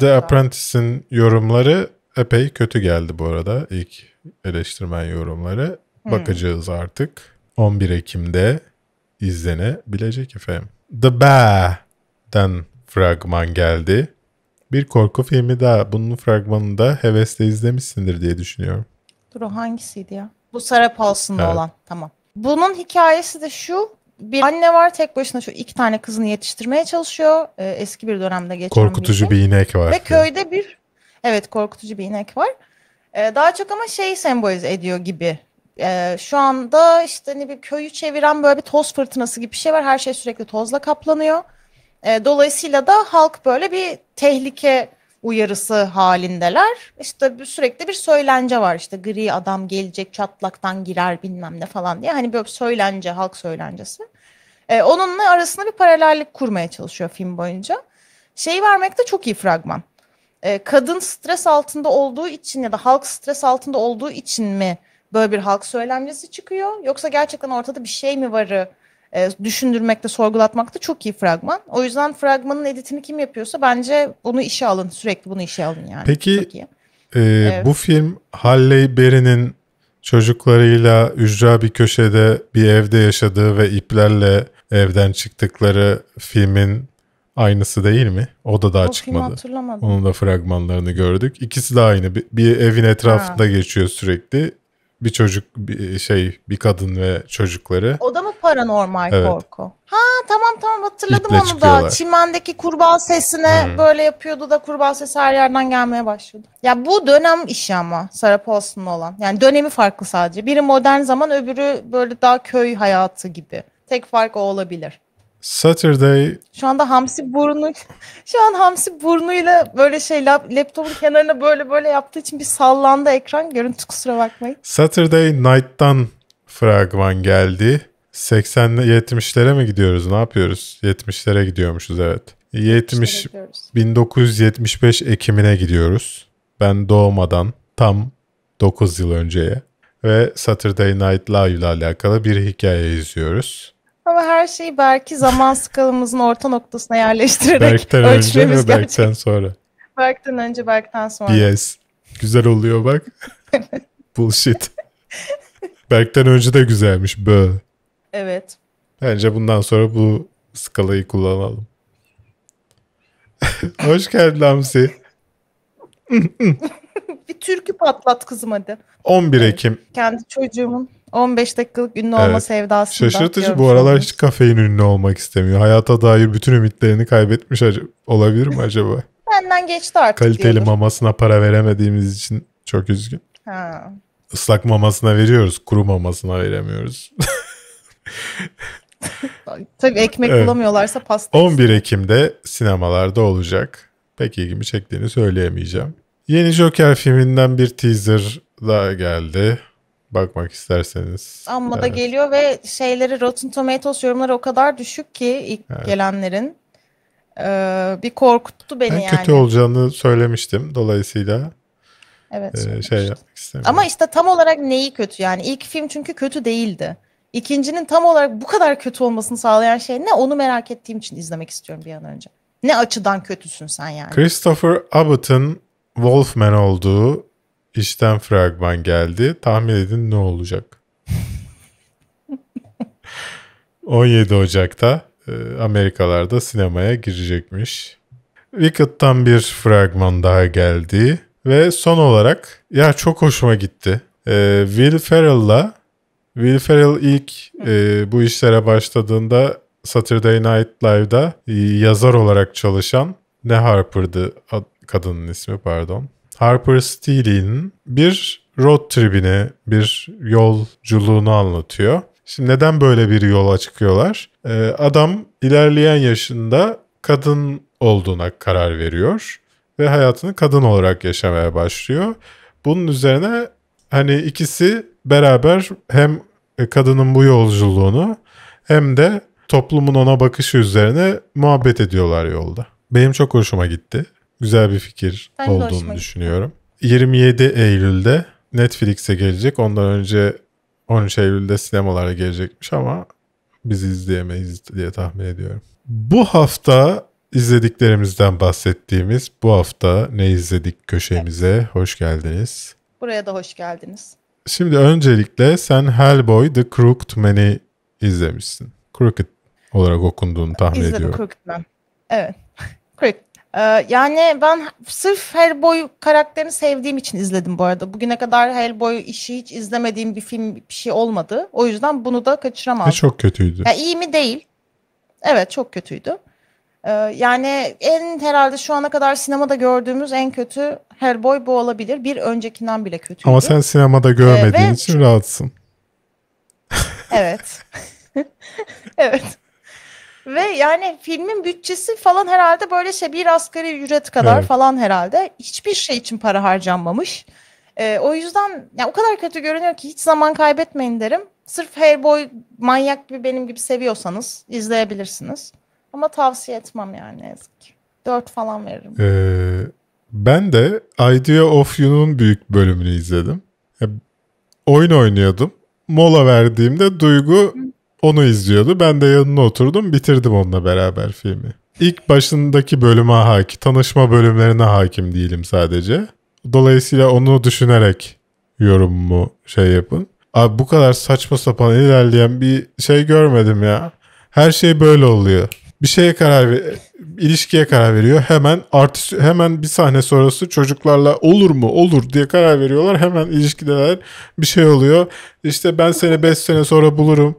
The Apprentice'in yorumları epey kötü geldi bu arada. İlk eleştirmen yorumları. Hmm. Bakacağız artık. 11 Ekim'de izlenebilecek efendim. The Bear'den fragman geldi. Bir korku filmi daha. Bunun fragmanını da hevesle izlemişsindir diye düşünüyorum. Dur o hangisiydi ya? Bu Sarah Paulson'da evet. olan. Tamam. Bunun hikayesi de şu. Bir anne var tek başına şu iki tane kızını yetiştirmeye çalışıyor. Ee, eski bir dönemde geçen Korkutucu bir, bir inek var. Ve diyor. köyde bir evet korkutucu bir inek var. Ee, daha çok ama şeyi sembolize ediyor gibi. Ee, şu anda işte ne bir köyü çeviren böyle bir toz fırtınası gibi bir şey var. Her şey sürekli tozla kaplanıyor. Ee, dolayısıyla da halk böyle bir tehlike uyarısı halindeler. İşte sürekli bir söylence var işte gri adam gelecek çatlaktan girer bilmem ne falan diye. Hani böyle söylence halk söylencesi. Ee, onunla arasında bir paralellik kurmaya çalışıyor film boyunca. Şey vermek de çok iyi fragman. Ee, kadın stres altında olduğu için ya da halk stres altında olduğu için mi böyle bir halk söylencesi çıkıyor? Yoksa gerçekten ortada bir şey mi varı? e, düşündürmekte, sorgulatmakta çok iyi fragman. O yüzden fragmanın editini kim yapıyorsa bence onu işe alın. Sürekli bunu işe alın yani. Peki e, evet. bu film Halle Berry'nin çocuklarıyla ücra bir köşede bir evde yaşadığı ve iplerle evden çıktıkları filmin aynısı değil mi? O da daha o çıkmadı. Hatırlamadım. Onun da fragmanlarını gördük. İkisi de aynı. Bir, bir evin etrafında ha. geçiyor sürekli. Bir çocuk bir e, şey bir kadın ve çocukları. O da mı paranormal evet. korku? Ha tamam tamam hatırladım İple onu çıkıyorlar. da. Çimendeki kurbağa sesine hmm. böyle yapıyordu da kurbağa sesi her yerden gelmeye başladı. Ya bu dönem işi ama Sarah Paulson'la olan. Yani dönemi farklı sadece. Biri modern zaman öbürü böyle daha köy hayatı gibi. Tek fark o olabilir. Saturday. Şu anda hamsi burnu şu an hamsi burnuyla böyle şey laptopun kenarına böyle böyle yaptığı için bir sallandı ekran. Görüntü kusura bakmayın. Saturday Night'tan fragman geldi. 80 70'lere mi gidiyoruz? Ne yapıyoruz? 70'lere gidiyormuşuz evet. 70 1975 Ekim'ine gidiyoruz. Ben doğmadan tam 9 yıl önceye ve Saturday Night Live ile alakalı bir hikaye izliyoruz. Ama her şeyi belki zaman skalımızın orta noktasına yerleştirerek Berk'ten önce mi Berk'ten sonra? Berk'ten önce Berk'ten sonra. Yes. Güzel oluyor bak. Bullshit. Berk'ten önce de güzelmiş. Bö. Evet. Bence bundan sonra bu skalayı kullanalım. Hoş geldin Hamsi. bir türkü patlat kızım hadi. 11 Ekim. Kendi çocuğumun. 15 dakikalık ünlü olma evet. sevdasında. Şaşırtıcı bu aralar hiç kafein ünlü olmak istemiyor. Hayata dair bütün ümitlerini kaybetmiş olabilir mi acaba? Benden geçti artık. Kaliteli diyordur. mamasına para veremediğimiz için çok üzgün. Ha. Islak mamasına veriyoruz, kuru mamasına veremiyoruz. Tabii ekmek evet. bulamıyorlarsa pasta. 11 Ekim'de sinemalarda olacak. Pek ilgimi çektiğini söyleyemeyeceğim. Yeni Joker filminden bir teaser daha geldi bakmak isterseniz. Amma da geliyor ve şeyleri Rotten Tomatoes yorumları o kadar düşük ki ilk evet. gelenlerin. Ee, bir korkuttu beni ben yani. Kötü olacağını söylemiştim dolayısıyla. Evet. E, şey yapmak istemiyorum. Ama işte tam olarak neyi kötü yani ilk film çünkü kötü değildi. İkincinin tam olarak bu kadar kötü olmasını sağlayan şey ne onu merak ettiğim için izlemek istiyorum bir an önce. Ne açıdan kötüsün sen yani? Christopher Abbott'ın Wolfman olduğu işten fragman geldi. Tahmin edin ne olacak? 17 Ocak'ta e, Amerikalarda sinemaya girecekmiş. Wicked'tan bir fragman daha geldi. Ve son olarak ya çok hoşuma gitti. Ee, Will Ferrell'la Will Ferrell ilk e, bu işlere başladığında Saturday Night Live'da yazar olarak çalışan ne Harper'dı kadının ismi pardon. Harper Steele'in bir road tripini, bir yolculuğunu anlatıyor. Şimdi neden böyle bir yola çıkıyorlar? Ee, adam ilerleyen yaşında kadın olduğuna karar veriyor ve hayatını kadın olarak yaşamaya başlıyor. Bunun üzerine hani ikisi beraber hem kadının bu yolculuğunu hem de toplumun ona bakışı üzerine muhabbet ediyorlar yolda. Benim çok hoşuma gitti güzel bir fikir ben olduğunu düşünüyorum. 27 Eylül'de Netflix'e gelecek. Ondan önce 13 Eylül'de sinemalara gelecekmiş ama biz izleyemeyiz diye tahmin ediyorum. Bu hafta izlediklerimizden bahsettiğimiz bu hafta ne izledik köşemize evet. hoş geldiniz. Buraya da hoş geldiniz. Şimdi öncelikle sen Hellboy The Crooked Man'i izlemişsin. Crooked olarak okunduğunu tahmin İzledim, ediyorum. İzledim Crooked Man. Evet. Crooked ee, yani ben sırf Hellboy karakterini sevdiğim için izledim bu arada. Bugüne kadar Hellboy işi hiç izlemediğim bir film bir şey olmadı. O yüzden bunu da kaçıramadım. Ve çok kötüydü. Yani iyi mi değil. Evet çok kötüydü. Ee, yani en herhalde şu ana kadar sinemada gördüğümüz en kötü Hellboy bu olabilir. Bir öncekinden bile kötüydü. Ama sen sinemada görmediğin ee, ve... için rahatsın. Evet. evet. Ve yani filmin bütçesi falan herhalde böyle şey bir asgari ücret kadar evet. falan herhalde. Hiçbir şey için para harcanmamış. Ee, o yüzden ya o kadar kötü görünüyor ki hiç zaman kaybetmeyin derim. Sırf Hellboy manyak gibi benim gibi seviyorsanız izleyebilirsiniz. Ama tavsiye etmem yani ne yazık ki. 4 falan veririm. Ee, ben de Idea of You'nun büyük bölümünü izledim. Ya, oyun oynuyordum. Mola verdiğimde Duygu onu izliyordu. Ben de yanına oturdum. Bitirdim onunla beraber filmi. İlk başındaki bölüme hakim, tanışma bölümlerine hakim değilim sadece. Dolayısıyla onu düşünerek yorumumu şey yapın. Abi bu kadar saçma sapan ilerleyen bir şey görmedim ya. Her şey böyle oluyor. Bir şeye karar ver ilişkiye karar veriyor. Hemen artı hemen bir sahne sonrası çocuklarla olur mu olur diye karar veriyorlar. Hemen ilişkideler bir şey oluyor. İşte ben seni 5 sene sonra bulurum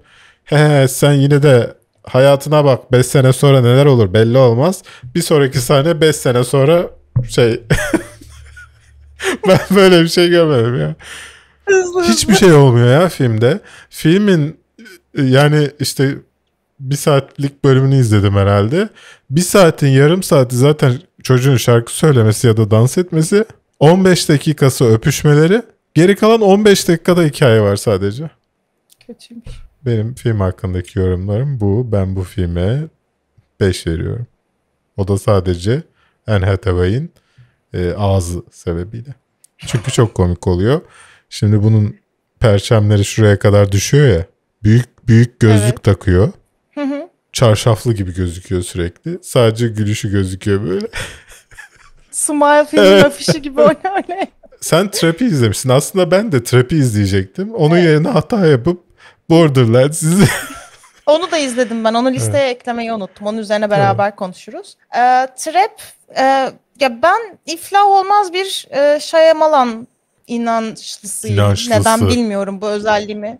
he sen yine de hayatına bak 5 sene sonra neler olur belli olmaz. Bir sonraki sahne 5 sene sonra şey ben böyle bir şey görmedim ya. Hiçbir şey olmuyor ya filmde. Filmin yani işte bir saatlik bölümünü izledim herhalde. Bir saatin yarım saati zaten çocuğun şarkı söylemesi ya da dans etmesi. 15 dakikası öpüşmeleri. Geri kalan 15 dakikada hikaye var sadece. Kötüymüş. Benim film hakkındaki yorumlarım bu. Ben bu filme 5 veriyorum. O da sadece Anne Hathaway'in e, ağzı sebebiyle. Çünkü çok komik oluyor. Şimdi bunun perçemleri şuraya kadar düşüyor ya. Büyük büyük gözlük evet. takıyor. Çarşaflı gibi gözüküyor sürekli. Sadece gülüşü gözüküyor böyle. Smile filmin evet. afişi gibi öyle. Sen Trap'i izlemişsin. Aslında ben de Trap'i izleyecektim. Onun evet. yerine hata yapıp Borderlands sizi... Onu da izledim ben. Onu listeye evet. eklemeyi unuttum. Onun üzerine beraber evet. konuşuruz. E, trap e, ya ben iflah olmaz bir e, Şayamalan inançlısıyım. İnançlısı. Neden bilmiyorum bu özelliğimi.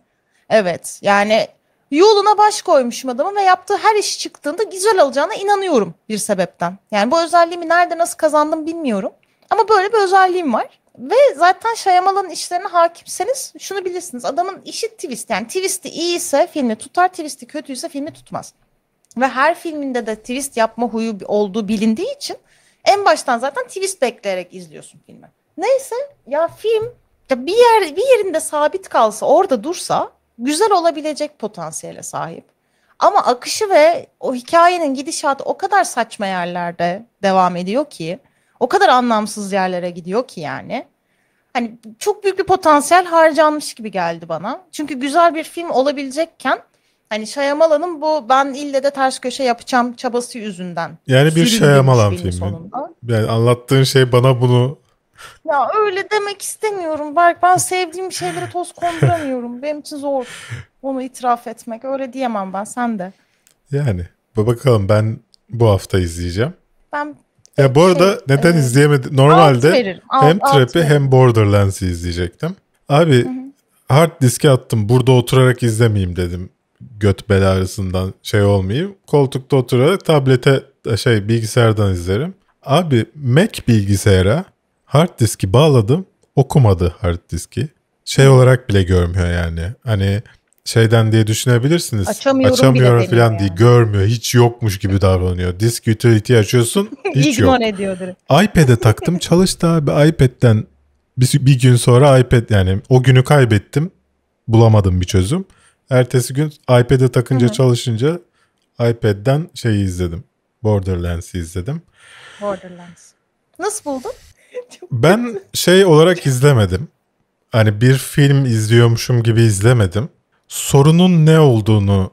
Evet. Yani yoluna baş koymuşum adamın ve yaptığı her iş çıktığında güzel olacağına inanıyorum bir sebepten. Yani bu özelliğimi nerede nasıl kazandım bilmiyorum. Ama böyle bir özelliğim var ve zaten Şayamalan'ın işlerine hakimseniz şunu bilirsiniz. Adamın işi twist. Yani twist'i iyiyse filmi tutar, twist'i kötüyse filmi tutmaz. Ve her filminde de twist yapma huyu olduğu bilindiği için en baştan zaten twist bekleyerek izliyorsun filmi. Neyse ya film ya bir yer bir yerinde sabit kalsa, orada dursa güzel olabilecek potansiyele sahip. Ama akışı ve o hikayenin gidişatı o kadar saçma yerlerde devam ediyor ki o kadar anlamsız yerlere gidiyor ki yani. Hani çok büyük bir potansiyel harcanmış gibi geldi bana. Çünkü güzel bir film olabilecekken hani Şayamalan'ın bu ben ille de ters köşe yapacağım çabası yüzünden. Yani bir Şayamalan filmi. Yani anlattığın şey bana bunu ya öyle demek istemiyorum Berk. Ben sevdiğim şeylere toz konduramıyorum. Benim için zor onu itiraf etmek. Öyle diyemem ben. Sen de. Yani. Bakalım ben bu hafta izleyeceğim. Ben ya e, bu arada şey, neden e, izleyemedim? Normalde alt, hem alt Trap'i veririm. hem Borderlands'i izleyecektim. Abi Hı-hı. hard diske attım. Burada oturarak izlemeyeyim dedim. Göt bel ağrısından şey olmayayım. Koltukta oturarak tablete e, şey bilgisayardan izlerim. Abi Mac bilgisayara hard diski bağladım. Okumadı hard diski. Şey hı olarak bile görmüyor yani. Hani şeyden diye düşünebilirsiniz. Açamıyorum, Açamıyorum falan diye görmüyor. Hiç yokmuş gibi davranıyor. Disk utility açıyorsun hiç yok. ediyor iPad'e taktım çalıştı abi. iPad'den bir, bir gün sonra iPad yani o günü kaybettim. Bulamadım bir çözüm. Ertesi gün iPad'e takınca Hı-hı. çalışınca iPad'den şeyi izledim. Borderlands'i izledim. Borderlands. Nasıl buldun? ben şey olarak izlemedim. Hani bir film izliyormuşum gibi izlemedim sorunun ne olduğunu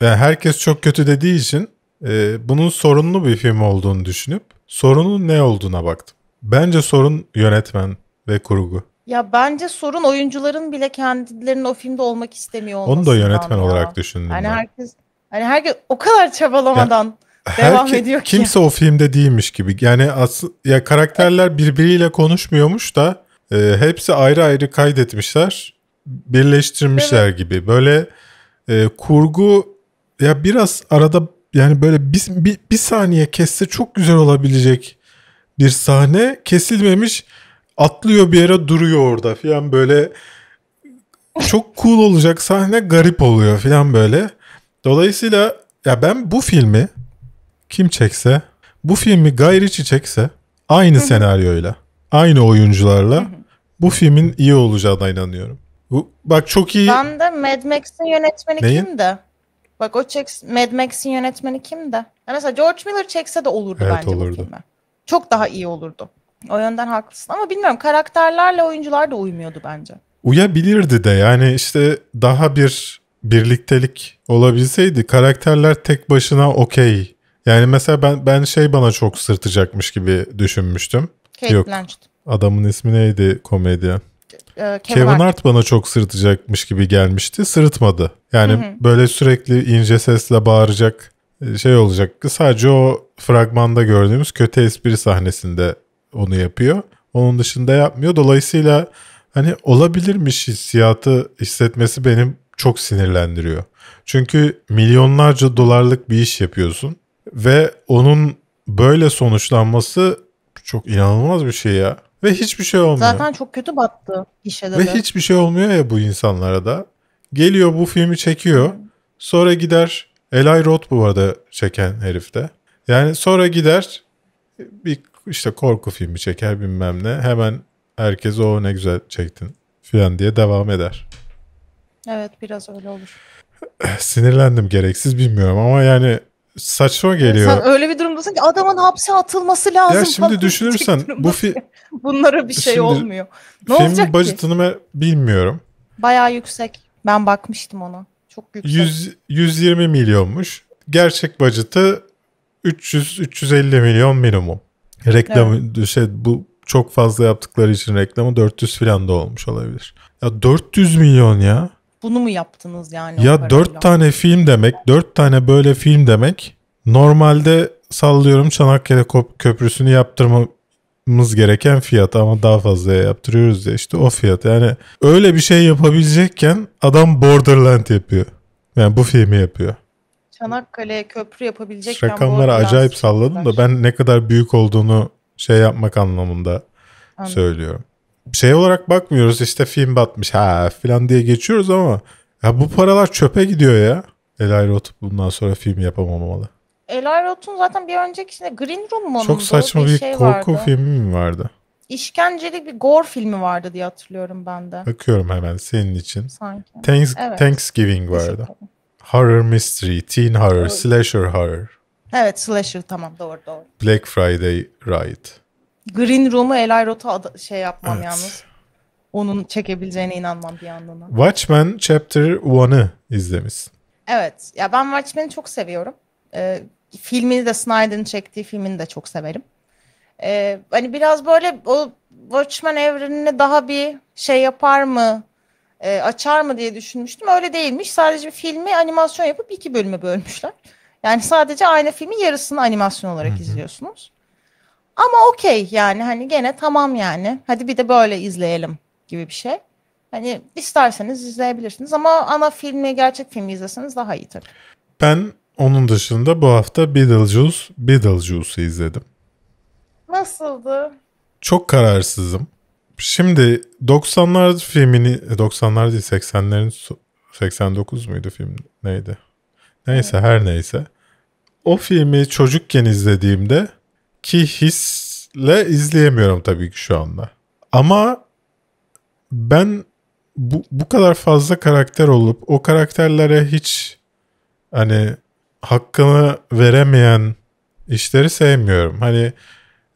yani herkes çok kötü dediği için e, bunun sorunlu bir film olduğunu düşünüp sorunun ne olduğuna baktım. Bence sorun yönetmen ve kurgu. Ya bence sorun oyuncuların bile kendilerinin o filmde olmak istemiyor olması. Onu da yönetmen ya. olarak düşündüm. Yani ben. herkes hani herkes o kadar çabalamadan yani, devam herke, ediyor ki. Kimse o filmde değilmiş gibi. Yani asıl ya karakterler birbiriyle konuşmuyormuş da e, hepsi ayrı ayrı kaydetmişler birleştirmişler evet. gibi. Böyle e, kurgu ya biraz arada yani böyle bir, bir, bir saniye kesse çok güzel olabilecek bir sahne kesilmemiş atlıyor bir yere duruyor orada falan böyle çok cool olacak sahne garip oluyor falan böyle. Dolayısıyla ya ben bu filmi kim çekse bu filmi Guy çekse aynı senaryoyla aynı oyuncularla bu filmin iyi olacağına inanıyorum. Bu bak çok iyi. Ben de Mad Max'in yönetmeni Neyin? kimdi? Bak o Çek Mad Max'in yönetmeni kimdi? Ya mesela George Miller çekse de olurdu evet, bence olurdu. bu filmi. Çok daha iyi olurdu. O yönden haklısın ama bilmiyorum karakterlerle oyuncular da uymuyordu bence. Uyabilirdi de yani işte daha bir birliktelik olabilseydi karakterler tek başına okey. Yani mesela ben ben şey bana çok sırtacakmış gibi düşünmüştüm. Kate Yok. Blanchett. Adamın ismi neydi komedyen? E, Kevin, Kevin Hart bana çok sırıtacakmış gibi gelmişti. Sırıtmadı. Yani hı hı. böyle sürekli ince sesle bağıracak e, şey olacak. Sadece o fragmanda gördüğümüz kötü espri sahnesinde onu yapıyor. Onun dışında yapmıyor. Dolayısıyla hani olabilirmiş hissiyatı hissetmesi benim çok sinirlendiriyor. Çünkü milyonlarca dolarlık bir iş yapıyorsun ve onun böyle sonuçlanması çok inanılmaz bir şey ya. Ve hiçbir şey olmuyor. Zaten çok kötü battı işe de. Ve hiçbir şey olmuyor ya bu insanlara da. Geliyor bu filmi çekiyor. Sonra gider. Eli Roth bu arada çeken herifte. Yani sonra gider bir işte korku filmi çeker bilmem ne. Hemen herkes o ne güzel çektin filan diye devam eder. Evet biraz öyle olur. Sinirlendim gereksiz bilmiyorum ama yani saçma ee, geliyor. Sen öyle bir durumdasın ki adamın hapse atılması lazım. Ya şimdi düşünürsen bu fi... bunlara bir şey şimdi, olmuyor. Ne filmin olacak budget'ını ki? bilmiyorum. Bayağı yüksek. Ben bakmıştım ona. Çok yüksek. 100, 120 milyonmuş. Gerçek budget'ı 300 350 milyon minimum. Reklam evet. şey bu çok fazla yaptıkları için reklamı 400 filan da olmuş olabilir. Ya 400 milyon ya bunu mu yaptınız yani? Ya dört tane film demek, dört tane böyle film demek normalde sallıyorum Çanakkale Köprüsü'nü yaptırmamız gereken fiyat ama daha fazla yaptırıyoruz diye işte o fiyat. Yani öyle bir şey yapabilecekken adam Borderland yapıyor. Yani bu filmi yapıyor. Çanakkale Köprü yapabilecek. Rakamları acayip salladım da ben ne kadar büyük olduğunu şey yapmak anlamında Anladım. söylüyorum şey olarak bakmıyoruz işte film batmış ha falan diye geçiyoruz ama ya bu paralar çöpe gidiyor ya. Eli Roth bundan sonra film yapamamalı. Eli Roth'un zaten bir öncekisinde Green Room mu? Çok saçma bir, bir şey korku vardı. filmi mi vardı? İşkenceli bir gore filmi vardı diye hatırlıyorum ben de. Bakıyorum hemen senin için. Sanki. Thanks, evet. Thanksgiving vardı. Horror Mystery, Teen Horror, Slasher Horror. Evet Slasher tamam doğru doğru. Black Friday Riot. Green Room'u El Ayrot'a şey yapmam evet. yalnız. Onun çekebileceğine inanmam bir yandan. Watchmen Chapter 1'ı izlemişsin. Evet. Ya ben Watchmen'i çok seviyorum. Ee, filmini de Snyder'ın çektiği filmini de çok severim. Ee, hani biraz böyle o Watchmen evrenini daha bir şey yapar mı? E, açar mı diye düşünmüştüm. Öyle değilmiş. Sadece bir filmi animasyon yapıp iki bölümü bölmüşler. Yani sadece aynı filmin yarısını animasyon olarak Hı-hı. izliyorsunuz. Ama okey yani hani gene tamam yani. Hadi bir de böyle izleyelim gibi bir şey. Hani isterseniz izleyebilirsiniz ama ana filmi gerçek filmi izleseniz daha iyi tabii. Ben onun dışında bu hafta Beetlejuice, Beetlejuice'u izledim. Nasıldı? Çok kararsızım. Şimdi 90'lar filmini 90'lar e, değil 80'lerin 89 muydu film neydi? Neyse evet. her neyse. O filmi çocukken izlediğimde ki hisle izleyemiyorum tabii ki şu anda. Ama ben bu, bu kadar fazla karakter olup o karakterlere hiç hani hakkını veremeyen işleri sevmiyorum. Hani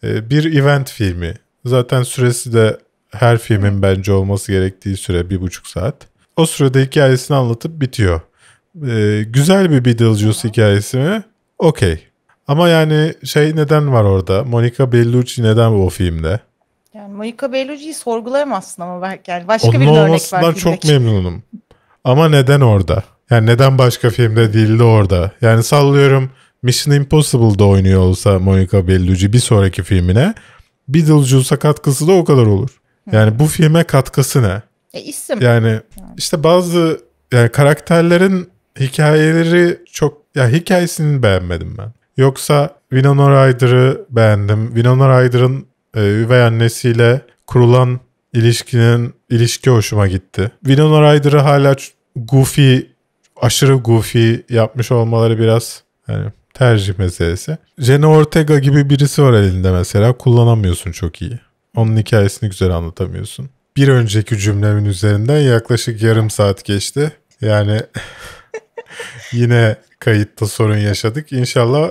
e, bir event filmi zaten süresi de her filmin bence olması gerektiği süre bir buçuk saat. O sürede hikayesini anlatıp bitiyor. Ee, güzel bir Beetlejuice hikayesi mi? Okey. Ama yani şey neden var orada? Monica Bellucci neden o filmde? Yani Monica Bellucci'yi sorgulayamazsın ama belki yani başka Onun bir örnek var. Onun çok memnunum. Ama neden orada? Yani neden başka filmde değildi orada? Yani sallıyorum Mission Impossible'da oynuyor olsa Monica Bellucci bir sonraki filmine Beetlejuice'a katkısı da o kadar olur. Yani bu filme katkısı ne? E, isim. Yani, yani işte bazı yani karakterlerin hikayeleri çok ya hikayesini beğenmedim ben. Yoksa Winona Ryder'ı beğendim. Winona Ryder'ın e, üvey annesiyle kurulan ilişkinin ilişki hoşuma gitti. Winona Ryder'ı hala goofy, aşırı goofy yapmış olmaları biraz yani tercih meselesi. Jenna Ortega gibi birisi var elinde mesela kullanamıyorsun çok iyi. Onun hikayesini güzel anlatamıyorsun. Bir önceki cümlemin üzerinden yaklaşık yarım saat geçti. Yani yine kayıtta sorun yaşadık. İnşallah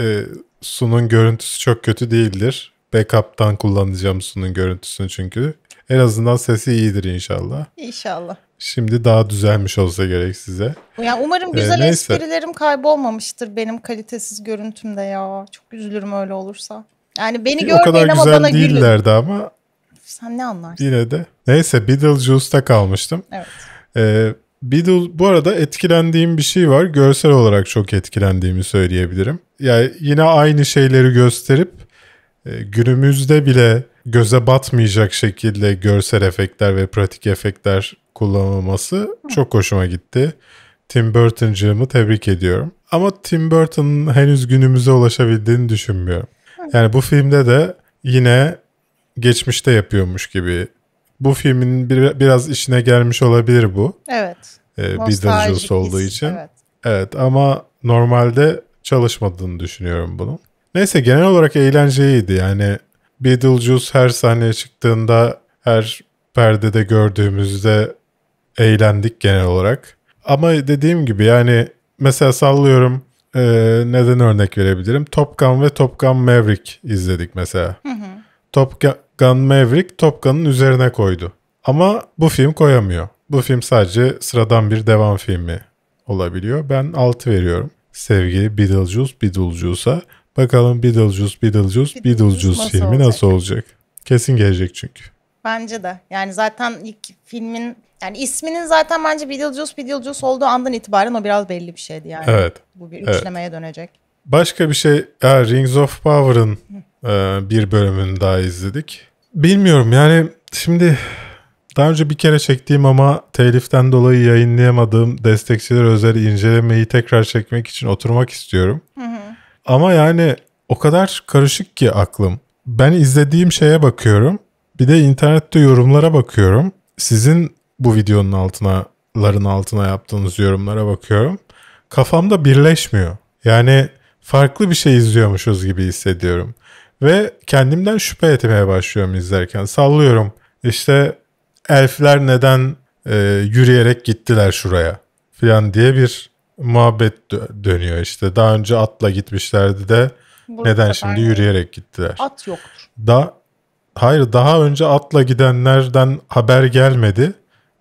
e, sunun görüntüsü çok kötü değildir. Backup'tan kullanacağım sunun görüntüsünü çünkü. En azından sesi iyidir inşallah. İnşallah. Şimdi daha düzelmiş olsa gerek size. Yani umarım e, güzel ee, esprilerim kaybolmamıştır benim kalitesiz görüntümde ya. Çok üzülürüm öyle olursa. Yani beni görmeyin ama bana gülün. O kadar güzel değillerdi ama. Sen ne anlarsın? Yine de. Neyse Beetlejuice'da kalmıştım. Evet. Ee, Beedle bu arada etkilendiğim bir şey var. Görsel olarak çok etkilendiğimi söyleyebilirim. Yani yine aynı şeyleri gösterip e, günümüzde bile göze batmayacak şekilde görsel efektler ve pratik efektler kullanılması çok hoşuma gitti. Tim Burton'cığımı tebrik ediyorum. Ama Tim Burton'ın henüz günümüze ulaşabildiğini düşünmüyorum. Yani bu filmde de yine geçmişte yapıyormuş gibi bu filmin bir, biraz işine gelmiş olabilir bu. Evet. Ee, Beetlejuice olduğu için. Evet. evet ama normalde çalışmadığını düşünüyorum bunun. Neyse genel olarak eğlenceliydi yani Beetlejuice her sahneye çıktığında her perdede gördüğümüzde eğlendik genel olarak. Ama dediğim gibi yani mesela sallıyorum e, neden örnek verebilirim. Top Gun ve Top Gun Maverick izledik mesela. Hı hı. Top, Gun, Gun Maverick Top Gun'ın üzerine koydu. Ama bu film koyamıyor. Bu film sadece sıradan bir devam filmi olabiliyor. Ben 6 veriyorum. Sevgili Beetlejuice Beetlejuice'a. Bakalım Beetlejuice Beetlejuice Beetlejuice filmi olacak? nasıl olacak? Kesin gelecek çünkü. Bence de. Yani zaten ilk filmin yani isminin zaten bence Beetlejuice Beetlejuice olduğu andan itibaren o biraz belli bir şeydi yani. Evet. Bu bir üçlemeye evet. dönecek. Başka bir şey, ha, Rings of Power'ın e, bir bölümünü daha izledik. Bilmiyorum yani şimdi daha önce bir kere çektiğim ama teliften dolayı yayınlayamadığım destekçiler özel incelemeyi tekrar çekmek için oturmak istiyorum. Hı hı. Ama yani o kadar karışık ki aklım. Ben izlediğim şeye bakıyorum. Bir de internette yorumlara bakıyorum. Sizin bu videonun altına, ların altına yaptığınız yorumlara bakıyorum. Kafamda birleşmiyor. Yani farklı bir şey izliyormuşuz gibi hissediyorum. Ve kendimden şüphe etmeye başlıyorum izlerken. Sallıyorum işte elfler neden e, yürüyerek gittiler şuraya falan diye bir muhabbet dö- dönüyor işte. Daha önce atla gitmişlerdi de Burada neden şimdi yürüyerek gittiler? At yoktur. Da hayır daha önce atla gidenlerden haber gelmedi.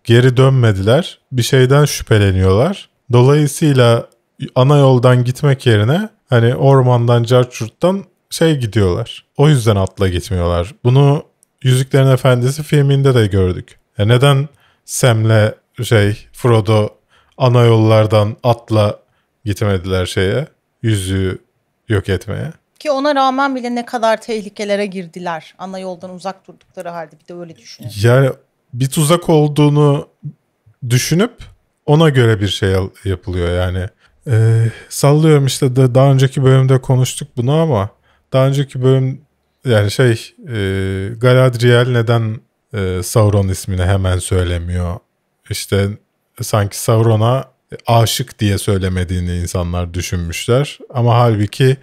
Geri dönmediler. Bir şeyden şüpheleniyorlar. Dolayısıyla ana yoldan gitmek yerine hani ormandan, carçurttan şey gidiyorlar. O yüzden atla gitmiyorlar. Bunu Yüzüklerin Efendisi filminde de gördük. Ya neden Sam'le şey Frodo ana yollardan atla gitmediler şeye? Yüzüğü yok etmeye. Ki ona rağmen bile ne kadar tehlikelere girdiler. Ana yoldan uzak durdukları halde bir de öyle düşünün. Yani bir tuzak olduğunu düşünüp ona göre bir şey yapılıyor yani. Ee, sallıyorum işte de daha önceki bölümde konuştuk bunu ama daha önceki bölüm yani şey e, Galadriel neden e, Sauron ismini hemen söylemiyor? İşte sanki Sauron'a aşık diye söylemediğini insanlar düşünmüşler. Ama halbuki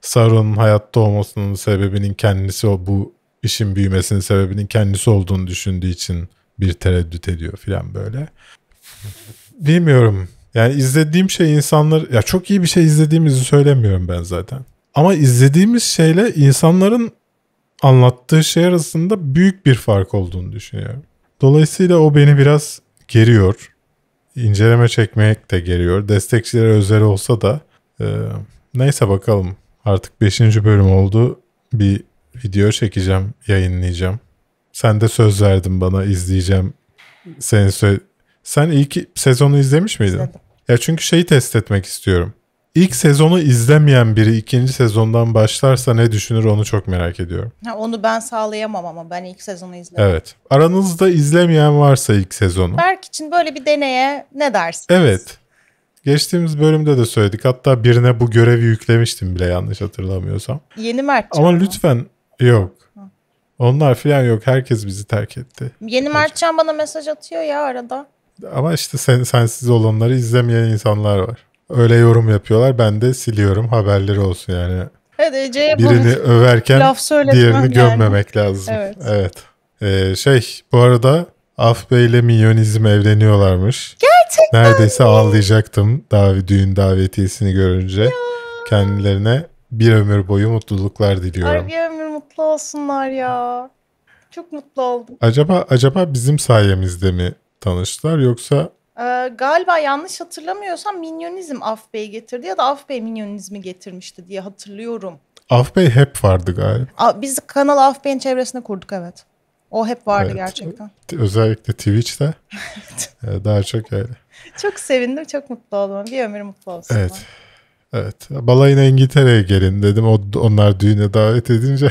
Sauron'un hayatta olmasının sebebinin kendisi o bu işin büyümesinin sebebinin kendisi olduğunu düşündüğü için bir tereddüt ediyor filan böyle. Bilmiyorum. Yani izlediğim şey insanlar ya çok iyi bir şey izlediğimizi söylemiyorum ben zaten. Ama izlediğimiz şeyle insanların anlattığı şey arasında büyük bir fark olduğunu düşünüyorum. Dolayısıyla o beni biraz geriyor. İnceleme çekmek de geriyor. Destekçilere özel olsa da e, neyse bakalım. Artık 5. bölüm oldu. Bir video çekeceğim, yayınlayacağım. Sen de söz verdin bana izleyeceğim. Seni sö. sen ilk sezonu izlemiş miydin? İzledim. Ya çünkü şeyi test etmek istiyorum. İlk sezonu izlemeyen biri ikinci sezondan başlarsa ne düşünür onu çok merak ediyorum. Ha, onu ben sağlayamam ama ben ilk sezonu izledim. Evet. Aranızda izlemeyen varsa ilk sezonu. Berk için böyle bir deneye ne dersiniz? Evet. Geçtiğimiz bölümde de söyledik. Hatta birine bu görevi yüklemiştim bile yanlış hatırlamıyorsam. Yeni Mert. Ama lütfen yok. Onlar falan yok. Herkes bizi terk etti. Yeni Mertcan bana mesaj atıyor ya arada. Ama işte sen, sensiz olanları izlemeyen insanlar var öyle yorum yapıyorlar. Ben de siliyorum haberleri olsun yani. Evet Ece'ye Birini överken laf diğerini yani. gömmemek lazım. Evet. evet. Ee, şey bu arada Af Bey ile Minyonizm evleniyorlarmış. Gerçekten Neredeyse mi? ağlayacaktım davi, düğün davetiyesini görünce. Ya. Kendilerine bir ömür boyu mutluluklar diliyorum. bir ömür mutlu olsunlar ya. Çok mutlu oldum. Acaba acaba bizim sayemizde mi tanıştılar yoksa ee, galiba yanlış hatırlamıyorsam minyonizm Af getirdi ya da Af Bey minyonizmi getirmişti diye hatırlıyorum. Af hep vardı galiba. biz kanal Af Bey'in çevresinde kurduk evet. O hep vardı evet. gerçekten. Özellikle Twitch'te ee, daha çok öyle. Çok sevindim, çok mutlu oldum. Bir ömür mutlu olsun. Evet. Bana. Evet. Balayına İngiltere'ye gelin dedim. O, onlar düğüne davet edince.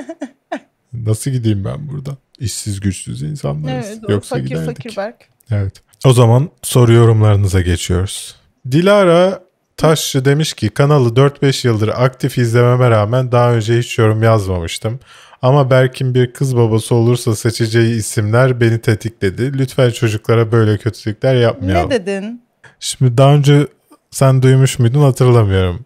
Nasıl gideyim ben buradan? İşsiz güçsüz insanlarız. Evet, Yoksa fakir fakir Berk. Evet. O zaman soru yorumlarınıza geçiyoruz. Dilara Taşçı demiş ki kanalı 4-5 yıldır aktif izlememe rağmen daha önce hiç yorum yazmamıştım. Ama Berk'in bir kız babası olursa seçeceği isimler beni tetikledi. Lütfen çocuklara böyle kötülükler yapmayalım. Ne dedin? Şimdi daha önce sen duymuş muydun hatırlamıyorum.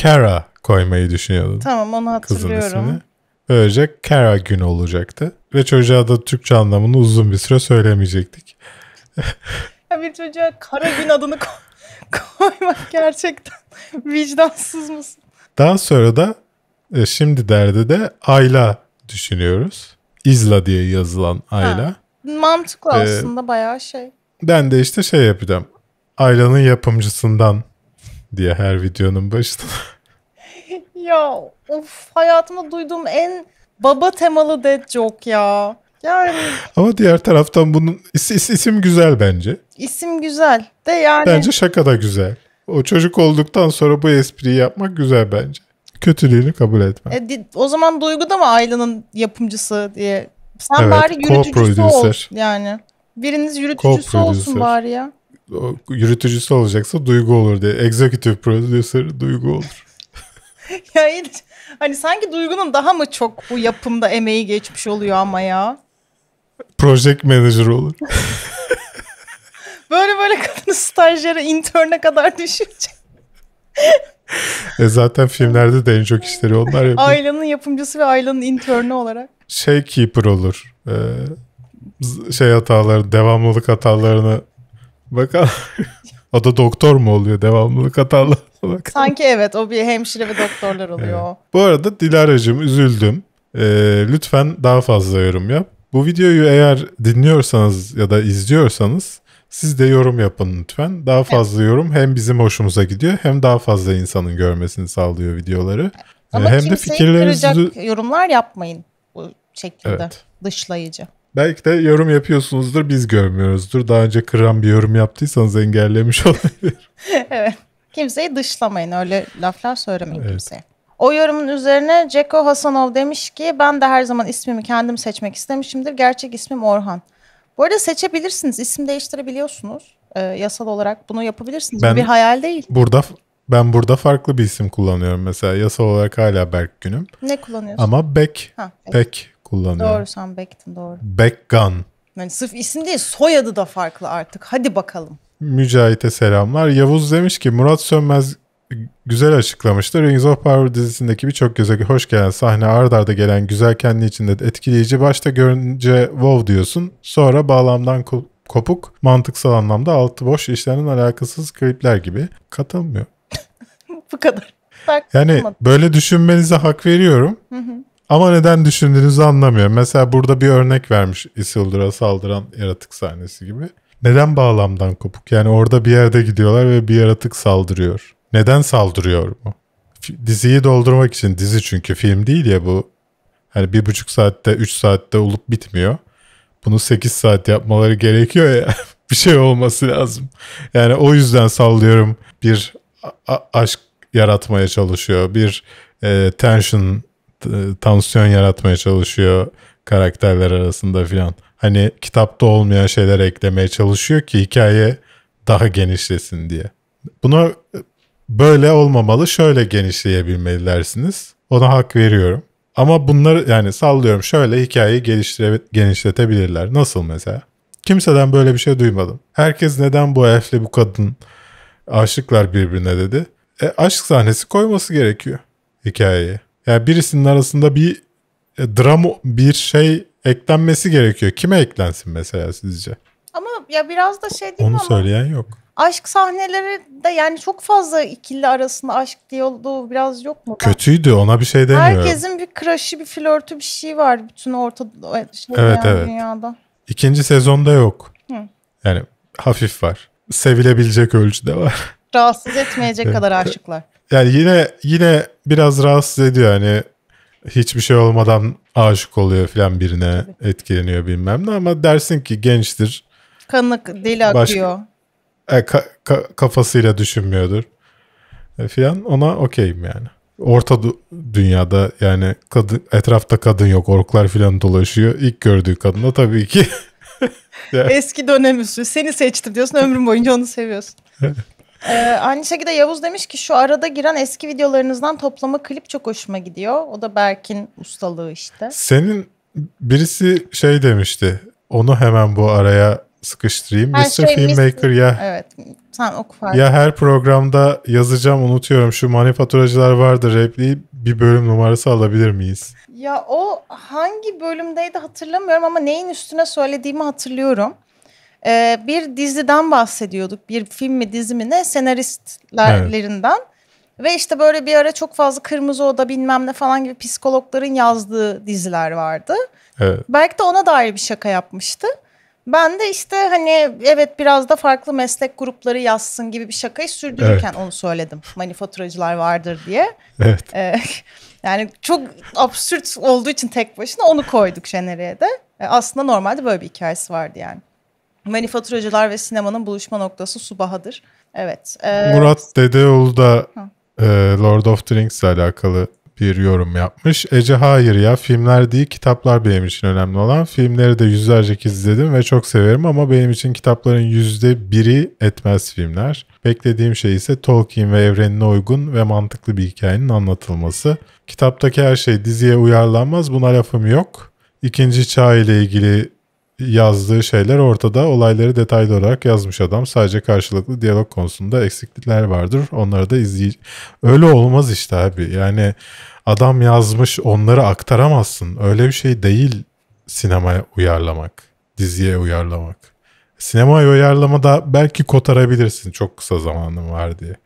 Kara koymayı düşünüyordun. Tamam onu hatırlıyorum. Kızın ismini. Böylece Kara günü olacaktı. Ve çocuğa da Türkçe anlamını uzun bir süre söylemeyecektik. ya bir çocuğa Karagün adını koymak gerçekten vicdansız mısın? Daha sonra da e, şimdi derdi de Ayla düşünüyoruz. İzla diye yazılan Ayla. Ha, mantıklı ee, aslında bayağı şey. Ben de işte şey yapacağım. Ayla'nın yapımcısından diye her videonun başında. ya of hayatımda duyduğum en baba temalı dead joke ya. Yani. Ama diğer taraftan bunun is, is, isim güzel bence. İsim güzel de yani. Bence şaka da güzel. O çocuk olduktan sonra bu espriyi yapmak güzel bence. Kötülüğünü kabul etme. E, o zaman Duygu da mı Ayla'nın yapımcısı diye. Sen evet, bari yürütücüsü ol yani. Biriniz yürütücüsü olsun bari ya. O, yürütücüsü olacaksa Duygu olur diye. Executive producer Duygu olur. ya hiç, hani sanki Duygu'nun daha mı çok bu yapımda emeği geçmiş oluyor ama ya. Project manager olur. böyle böyle kadını stajyere, interne kadar düşürecek. e zaten filmlerde de en çok işleri onlar yapıyor. Aylanın yapımcısı ve Aylanın interni olarak. Şey keeper olur. Ee, şey hataları, devamlılık hatalarını bakalım. o da doktor mu oluyor devamlılık hatalarına bakalım. Sanki evet o bir hemşire ve doktorlar oluyor. Evet. Bu arada Dilara'cığım üzüldüm. Ee, lütfen daha fazla yorum yap. Bu videoyu eğer dinliyorsanız ya da izliyorsanız siz de yorum yapın lütfen. Daha fazla yorum hem bizim hoşumuza gidiyor hem daha fazla insanın görmesini sağlıyor videoları. Ee, Ama hem de fikirlerinizi yorumlar yapmayın bu şekilde evet. dışlayıcı. Belki de yorum yapıyorsunuzdur biz görmüyoruzdur. Daha önce kıran bir yorum yaptıysanız engellemiş olabilir. evet. Kimseyi dışlamayın öyle laflar söylemeyin evet. kimseye. O yorumun üzerine Ceko Hasanov demiş ki ben de her zaman ismimi kendim seçmek istemişimdir. Gerçek ismim Orhan. Bu arada seçebilirsiniz. isim değiştirebiliyorsunuz. Ee, yasal olarak bunu yapabilirsiniz. Ben, Bu bir hayal değil. Burada ben burada farklı bir isim kullanıyorum. Mesela yasal olarak hala Berk Günüm. Ne kullanıyorsun? Ama Beck. Ha, Beck. Beck kullanıyorum. Doğru sen Beck'tin doğru. Beck Gun. Yani sırf isim değil soyadı da farklı artık. Hadi bakalım. Mücahit'e selamlar. Yavuz demiş ki Murat Sönmez güzel açıklamıştı. Rings of Power dizisindeki birçok göze hoş gelen sahne ard arda gelen güzel kendi içinde etkileyici. Başta görünce wow diyorsun. Sonra bağlamdan kopuk, mantıksal anlamda altı boş işlerinin alakasız klipler gibi. Katılmıyor. Bu kadar. Bak, yani olmadı. böyle düşünmenize hak veriyorum. Ama neden düşündüğünüzü anlamıyorum. Mesela burada bir örnek vermiş Isildur'a saldıran yaratık sahnesi gibi. Neden bağlamdan kopuk? Yani orada bir yerde gidiyorlar ve bir yaratık saldırıyor. Neden saldırıyor bu? Diziyi doldurmak için dizi çünkü film değil ya bu. Hani bir buçuk saatte, üç saatte olup bitmiyor. Bunu sekiz saat yapmaları gerekiyor ya. bir şey olması lazım. Yani o yüzden sallıyorum bir aşk yaratmaya çalışıyor. Bir e, tension, tansiyon yaratmaya çalışıyor karakterler arasında filan. Hani kitapta olmayan şeyler eklemeye çalışıyor ki hikaye daha genişlesin diye. Buna böyle olmamalı, şöyle genişleyebilmelilersiniz. Ona hak veriyorum. Ama bunları yani sallıyorum şöyle hikayeyi geliştire, genişletebilirler. Nasıl mesela? Kimseden böyle bir şey duymadım. Herkes neden bu herifle bu kadın aşıklar birbirine dedi. E, aşk sahnesi koyması gerekiyor hikayeye. Yani birisinin arasında bir e, dram bir şey eklenmesi gerekiyor. Kime eklensin mesela sizce? Ama ya biraz da şey değil Onu ama? Onu söyleyen yok aşk sahneleri de yani çok fazla ikili arasında aşk diyaloğu biraz yok mu? Kötüydü ona bir şey demiyorum. Herkesin bir crush'ı bir flörtü bir şey var bütün orta şey evet, yani evet. dünyada. İkinci sezonda yok. Hı. Yani hafif var. Sevilebilecek ölçüde var. Rahatsız etmeyecek kadar aşıklar. Yani yine yine biraz rahatsız ediyor hani hiçbir şey olmadan aşık oluyor filan birine etkileniyor bilmem ne ama dersin ki gençtir. Kanık deli akıyor. Başka, e, ka, ka, kafasıyla düşünmüyordur e, filan ona okeyim yani. Orta dünyada yani kadın etrafta kadın yok orklar filan dolaşıyor. İlk gördüğü kadın da tabii ki. yani. Eski dönem üstü seni seçtim diyorsun ömrün boyunca onu seviyorsun. Ee, aynı şekilde Yavuz demiş ki şu arada giren eski videolarınızdan toplama klip çok hoşuma gidiyor. O da Berk'in ustalığı işte. Senin birisi şey demişti. Onu hemen bu araya sıkıştırayım. Her Mr. Şey Filmmaker mis- ya. Evet. Sen oku fark. Ya her programda yazacağım unutuyorum şu manifaturacılar vardır. repliği bir bölüm numarası alabilir miyiz? Ya o hangi bölümdeydi hatırlamıyorum ama neyin üstüne söylediğimi hatırlıyorum. Ee, bir diziden bahsediyorduk. Bir film mi dizi mi ne senaristlerinden. Evet. Ve işte böyle bir ara çok fazla Kırmızı Oda bilmem ne falan gibi psikologların yazdığı diziler vardı. Evet. Belki de ona dair bir şaka yapmıştı. Ben de işte hani evet biraz da farklı meslek grupları yazsın gibi bir şakayı sürdürürken evet. onu söyledim. Manifaturacılar vardır diye. Evet. Ee, yani çok absürt olduğu için tek başına onu koyduk jeneriğe de. Ee, aslında normalde böyle bir hikayesi vardı yani. Manifaturacılar ve sinemanın buluşma noktası Subaha'dır. Evet. Ee, Murat Dedeoğlu da e, Lord of the Rings'le alakalı bir yorum yapmış. Ece hayır ya filmler değil kitaplar benim için önemli olan. Filmleri de yüzlerce kez izledim ve çok severim ama benim için kitapların yüzde biri etmez filmler. Beklediğim şey ise Tolkien ve evrenine uygun ve mantıklı bir hikayenin anlatılması. Kitaptaki her şey diziye uyarlanmaz buna lafım yok. İkinci çağ ile ilgili yazdığı şeyler ortada. Olayları detaylı olarak yazmış adam. Sadece karşılıklı diyalog konusunda eksiklikler vardır. Onları da izley Öyle olmaz işte abi. Yani adam yazmış onları aktaramazsın. Öyle bir şey değil sinemaya uyarlamak. Diziye uyarlamak. Sinemaya uyarlamada belki kotarabilirsin çok kısa zamanın var diye.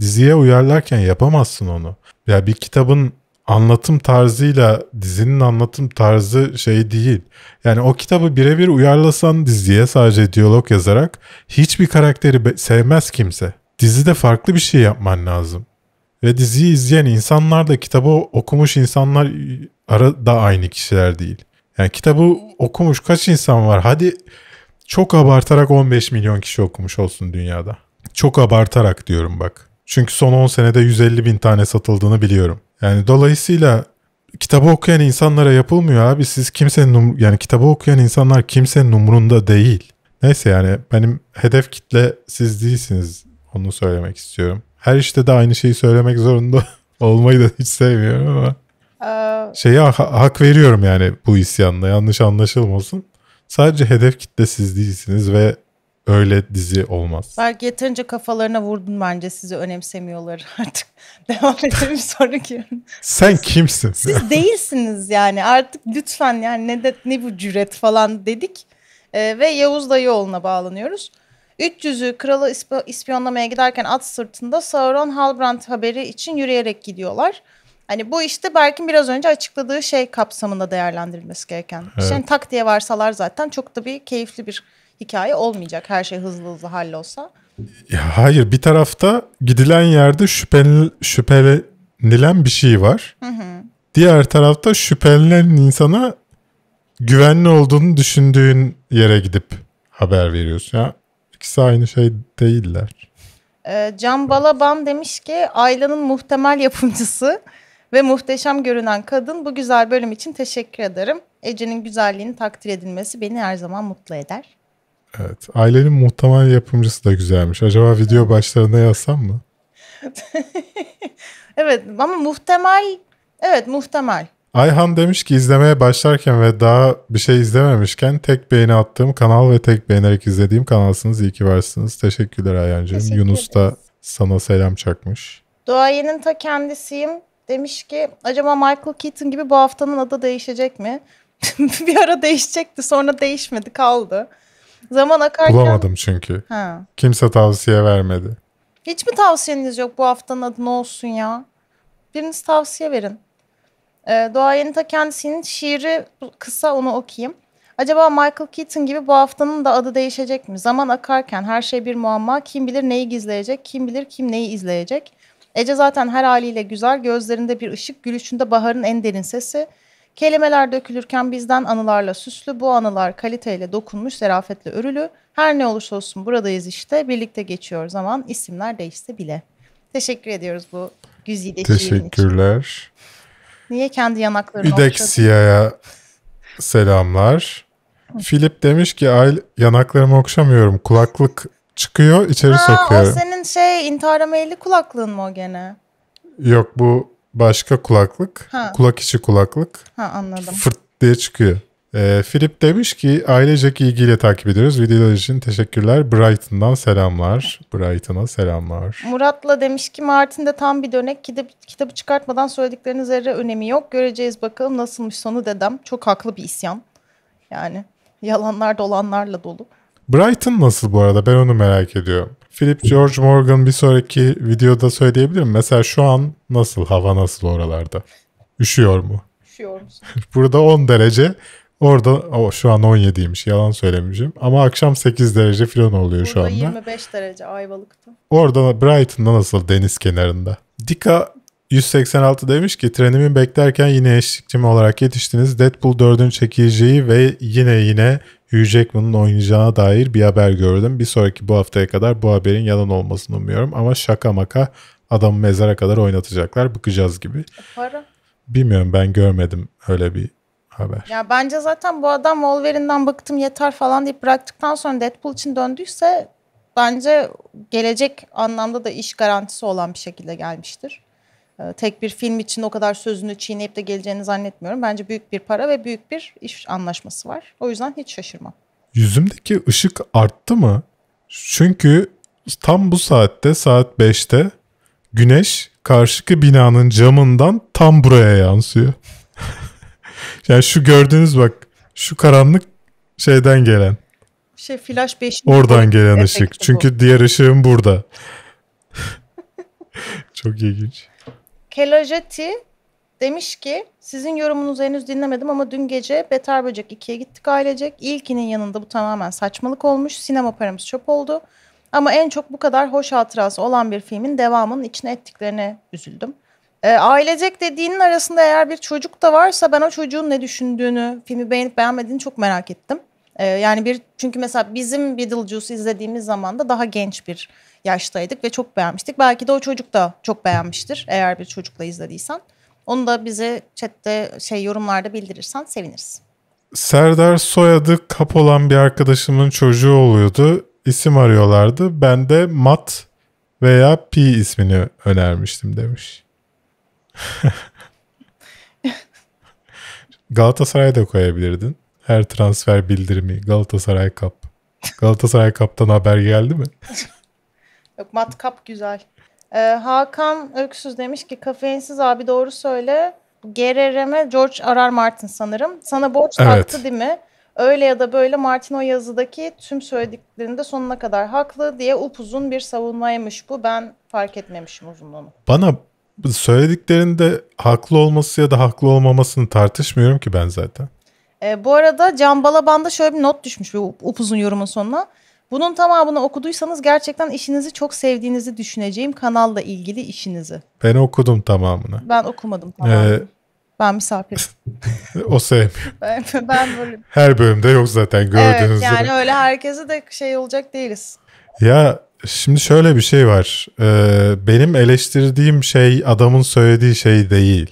Diziye uyarlarken yapamazsın onu. Ya bir kitabın anlatım tarzıyla dizinin anlatım tarzı şey değil. Yani o kitabı birebir uyarlasan diziye sadece diyalog yazarak hiçbir karakteri sevmez kimse. Dizide farklı bir şey yapman lazım. Ve diziyi izleyen insanlar da kitabı okumuş insanlar ara da aynı kişiler değil. Yani kitabı okumuş kaç insan var? Hadi çok abartarak 15 milyon kişi okumuş olsun dünyada. Çok abartarak diyorum bak. Çünkü son 10 senede 150 bin tane satıldığını biliyorum. Yani dolayısıyla kitabı okuyan insanlara yapılmıyor abi. Siz kimsenin num, yani kitabı okuyan insanlar kimsenin umurunda değil. Neyse yani benim hedef kitle siz değilsiniz. Onu söylemek istiyorum. Her işte de aynı şeyi söylemek zorunda olmayı da hiç sevmiyorum ama. Ee... Şeye ha- hak veriyorum yani bu isyanla yanlış anlaşılmasın. Sadece hedef kitle siz değilsiniz ve öyle dizi olmaz. Belki yeterince kafalarına vurdun bence sizi önemsemiyorlar artık. Devam edelim sonraki. Sen kimsin? Siz değilsiniz yani artık lütfen yani ne, de, ne bu cüret falan dedik. Ee, ve Yavuz dayı yoluna bağlanıyoruz. 300'ü kralı isp- ispiyonlamaya giderken at sırtında Sauron Halbrand haberi için yürüyerek gidiyorlar. Hani bu işte Berk'in biraz önce açıkladığı şey kapsamında değerlendirilmesi gereken. Evet. İşte yani tak diye varsalar zaten çok da bir keyifli bir hikaye olmayacak her şey hızlı hızlı hallolsa. Ya hayır bir tarafta gidilen yerde şüphelenil, şüphelenilen bir şey var. Hı hı. Diğer tarafta şüphelenen insana güvenli olduğunu düşündüğün yere gidip haber veriyorsun. Ya ikisi aynı şey değiller. E, Can Balaban demiş ki Ayla'nın muhtemel yapımcısı ve muhteşem görünen kadın bu güzel bölüm için teşekkür ederim. Ece'nin güzelliğini takdir edilmesi beni her zaman mutlu eder. Evet. Ailenin muhtemel yapımcısı da güzelmiş. Acaba video başlarında yazsam mı? evet ama muhtemel evet muhtemel. Ayhan demiş ki izlemeye başlarken ve daha bir şey izlememişken tek beğeni attığım kanal ve tek beğenerek izlediğim kanalsınız. İyi ki varsınız. Teşekkürler Ayhan'cığım. Teşekkür Yunus da sana selam çakmış. Doğayenin ta kendisiyim. Demiş ki acaba Michael Keaton gibi bu haftanın adı değişecek mi? bir ara değişecekti sonra değişmedi kaldı. Zaman akarken... Bulamadım çünkü. Ha. Kimse tavsiye vermedi. Hiç mi tavsiyeniz yok bu haftanın adı ne olsun ya? Biriniz tavsiye verin. Ee, Doğa Yenita kendisinin şiiri kısa onu okuyayım. Acaba Michael Keaton gibi bu haftanın da adı değişecek mi? Zaman akarken her şey bir muamma. Kim bilir neyi gizleyecek, kim bilir kim neyi izleyecek. Ece zaten her haliyle güzel, gözlerinde bir ışık, gülüşünde baharın en derin sesi. Kelimeler dökülürken bizden anılarla süslü, bu anılar kaliteyle dokunmuş, zerafetle örülü. Her ne olursa olsun buradayız işte, birlikte geçiyor zaman, isimler değişse bile. Teşekkür ediyoruz bu güzide Teşekkürler. Niye kendi yanaklarını İdeksiya'ya selamlar. Filip demiş ki ay yanaklarımı okşamıyorum. Kulaklık çıkıyor içeri ha, sokuyorum. O senin şey intihara meyilli kulaklığın mı o gene? Yok bu başka kulaklık. Ha. Kulak içi kulaklık. Ha anladım. Fırt diye çıkıyor. E, Philip demiş ki ailecek ilgiyle takip ediyoruz. Videolar için teşekkürler. Brighton'dan selamlar. Brighton'a selamlar. Murat'la demiş ki Martin de tam bir dönek. Kitap, kitabı çıkartmadan söylediklerinin zerre önemi yok. Göreceğiz bakalım nasılmış sonu dedem. Çok haklı bir isyan. Yani yalanlar dolanlarla dolu. Brighton nasıl bu arada? Ben onu merak ediyorum. Philip George Morgan bir sonraki videoda söyleyebilir mi? Mesela şu an nasıl? Hava nasıl oralarda? Üşüyor mu? Üşüyor musun? Burada 10 derece. Orada o, şu an 17'ymiş yalan söylemişim. Ama akşam 8 derece falan oluyor Burada şu anda. 25 derece Ayvalık'ta. Orada Brighton'da nasıl deniz kenarında? Dika 186 demiş ki trenimi beklerken yine eşlikçim olarak yetiştiniz. Deadpool 4'ün çekileceği ve yine yine Hugh Jackman'ın oynayacağına dair bir haber gördüm. Bir sonraki bu haftaya kadar bu haberin yalan olmasını umuyorum. Ama şaka maka adamı mezara kadar oynatacaklar. Bıkacağız gibi. Para. Bilmiyorum ben görmedim öyle bir haber. Ya bence zaten bu adam Wolverine'den bıktım yeter falan deyip bıraktıktan sonra Deadpool için döndüyse bence gelecek anlamda da iş garantisi olan bir şekilde gelmiştir. Ee, tek bir film için o kadar sözünü çiğneyip de geleceğini zannetmiyorum. Bence büyük bir para ve büyük bir iş anlaşması var. O yüzden hiç şaşırmam. Yüzümdeki ışık arttı mı? Çünkü tam bu saatte saat 5'te güneş karşıki binanın camından tam buraya yansıyor. yani şu gördüğünüz bak şu karanlık şeyden gelen. Şey flash 5. Oradan gelen ışık. Bu. Çünkü diğer ışığım burada. Çok ilginç. Kelajati demiş ki sizin yorumunuzu henüz dinlemedim ama dün gece Beter Böcek 2'ye gittik ailecek. İlkinin yanında bu tamamen saçmalık olmuş. Sinema paramız çöp oldu. Ama en çok bu kadar hoş hatırası olan bir filmin devamının içine ettiklerine üzüldüm. E, ailecek dediğinin arasında eğer bir çocuk da varsa ben o çocuğun ne düşündüğünü, filmi beğenip beğenmediğini çok merak ettim. E, yani bir çünkü mesela bizim Beetlejuice izlediğimiz zaman da daha genç bir yaştaydık ve çok beğenmiştik. Belki de o çocuk da çok beğenmiştir eğer bir çocukla izlediysen. Onu da bize chatte şey yorumlarda bildirirsen seviniriz. Serdar soyadı kap olan bir arkadaşımın çocuğu oluyordu. İsim arıyorlardı. Ben de Mat veya P ismini önermiştim demiş. Galatasaray'da koyabilirdin. Her transfer bildirimi Galatasaray kap. Galatasaray kap'tan haber geldi mi? Yok matkap güzel. Ee, Hakan Öksüz demiş ki kafeinsiz abi doğru söyle. GRR'me George Arar Martin sanırım. Sana borç evet. taktı değil mi? Öyle ya da böyle Martin o yazıdaki tüm söylediklerinde sonuna kadar haklı diye upuzun bir savunmaymış bu. Ben fark etmemişim uzunluğunu. Bana söylediklerinde haklı olması ya da haklı olmamasını tartışmıyorum ki ben zaten. E, bu arada Can Balaban'da şöyle bir not düşmüş bir upuzun yorumun sonuna. Bunun tamamını okuduysanız gerçekten işinizi çok sevdiğinizi düşüneceğim kanalla ilgili işinizi. Ben okudum tamamını. Ben okumadım tamamını. Ee, ben misafirim. o sevmiyor. Ben, ben böyle... Her bölümde yok zaten gördüğünüz evet, yani gibi. Yani öyle herkese de şey olacak değiliz. Ya şimdi şöyle bir şey var. Ee, benim eleştirdiğim şey adamın söylediği şey değil.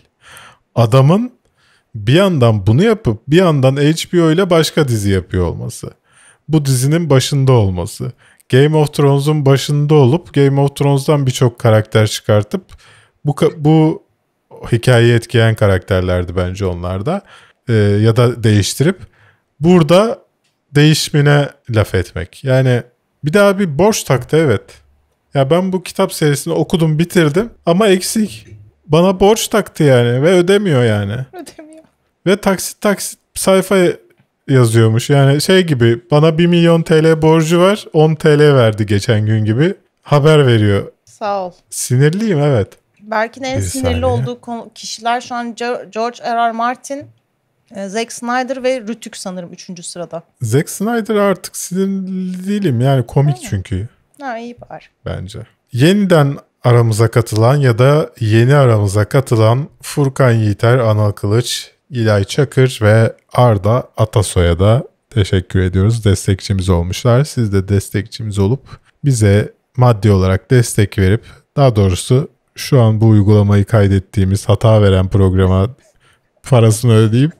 Adamın bir yandan bunu yapıp bir yandan HBO ile başka dizi yapıyor olması bu dizinin başında olması. Game of Thrones'un başında olup Game of Thrones'dan birçok karakter çıkartıp bu bu hikayeyi etkileyen karakterlerdi bence onlarda Ee, ya da değiştirip burada değişmine laf etmek. Yani bir daha bir borç taktı evet. Ya ben bu kitap serisini okudum bitirdim ama eksik. Bana borç taktı yani ve ödemiyor yani. Ödemiyor. Ve taksit taksit sayfa yazıyormuş. Yani şey gibi bana 1 milyon TL borcu var 10 TL verdi geçen gün gibi haber veriyor. Sağ ol. Sinirliyim evet. Belki en bir sinirli saniye. olduğu kişiler şu an George R.R. Martin, e, Zack Snyder ve Rütük sanırım 3. sırada. Zack Snyder artık sinirli değilim yani komik Aynen. çünkü. Ha iyi var. Bence. Yeniden aramıza katılan ya da yeni aramıza katılan Furkan Yiğiter, Anıl Kılıç, İlay Çakır ve Arda Atasoy'a da teşekkür ediyoruz. Destekçimiz olmuşlar. Siz de destekçimiz olup bize maddi olarak destek verip daha doğrusu şu an bu uygulamayı kaydettiğimiz hata veren programa parasını ödeyip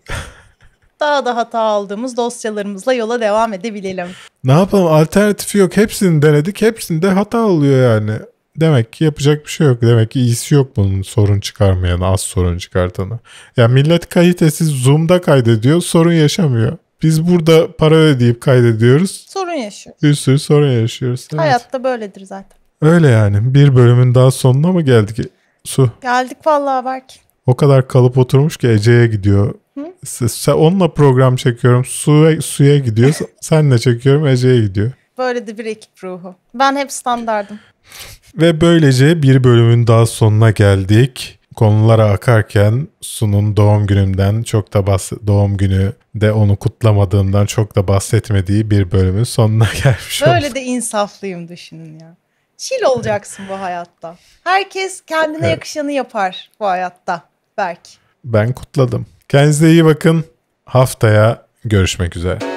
daha da hata aldığımız dosyalarımızla yola devam edebilelim. Ne yapalım alternatifi yok. Hepsini denedik. Hepsinde hata oluyor yani demek ki yapacak bir şey yok. Demek ki iyisi yok bunun sorun çıkarmayanı, az sorun çıkartanı. Ya yani millet kalitesiz Zoom'da kaydediyor, sorun yaşamıyor. Biz burada para ödeyip kaydediyoruz. Sorun yaşıyoruz. Bir sürü sorun yaşıyoruz. Evet. Hayatta böyledir zaten. Öyle yani. Bir bölümün daha sonuna mı geldik Su? Geldik vallahi belki. O kadar kalıp oturmuş ki Ece'ye gidiyor. Hı? Sen, onunla program çekiyorum. Suya, suya gidiyor. senle çekiyorum Ece'ye gidiyor. Böyle de bir ekip ruhu. Ben hep standardım. Ve böylece bir bölümün daha sonuna geldik. Konulara akarken Sun'un doğum günümden çok da bahs- doğum günü de onu kutlamadığından çok da bahsetmediği bir bölümün sonuna gelmiş olduk. Böyle de insaflıyım düşünün ya. Çil olacaksın bu hayatta. Herkes kendine yakışanı yapar bu hayatta. Berk. Ben kutladım. Kendinize iyi bakın. Haftaya görüşmek üzere.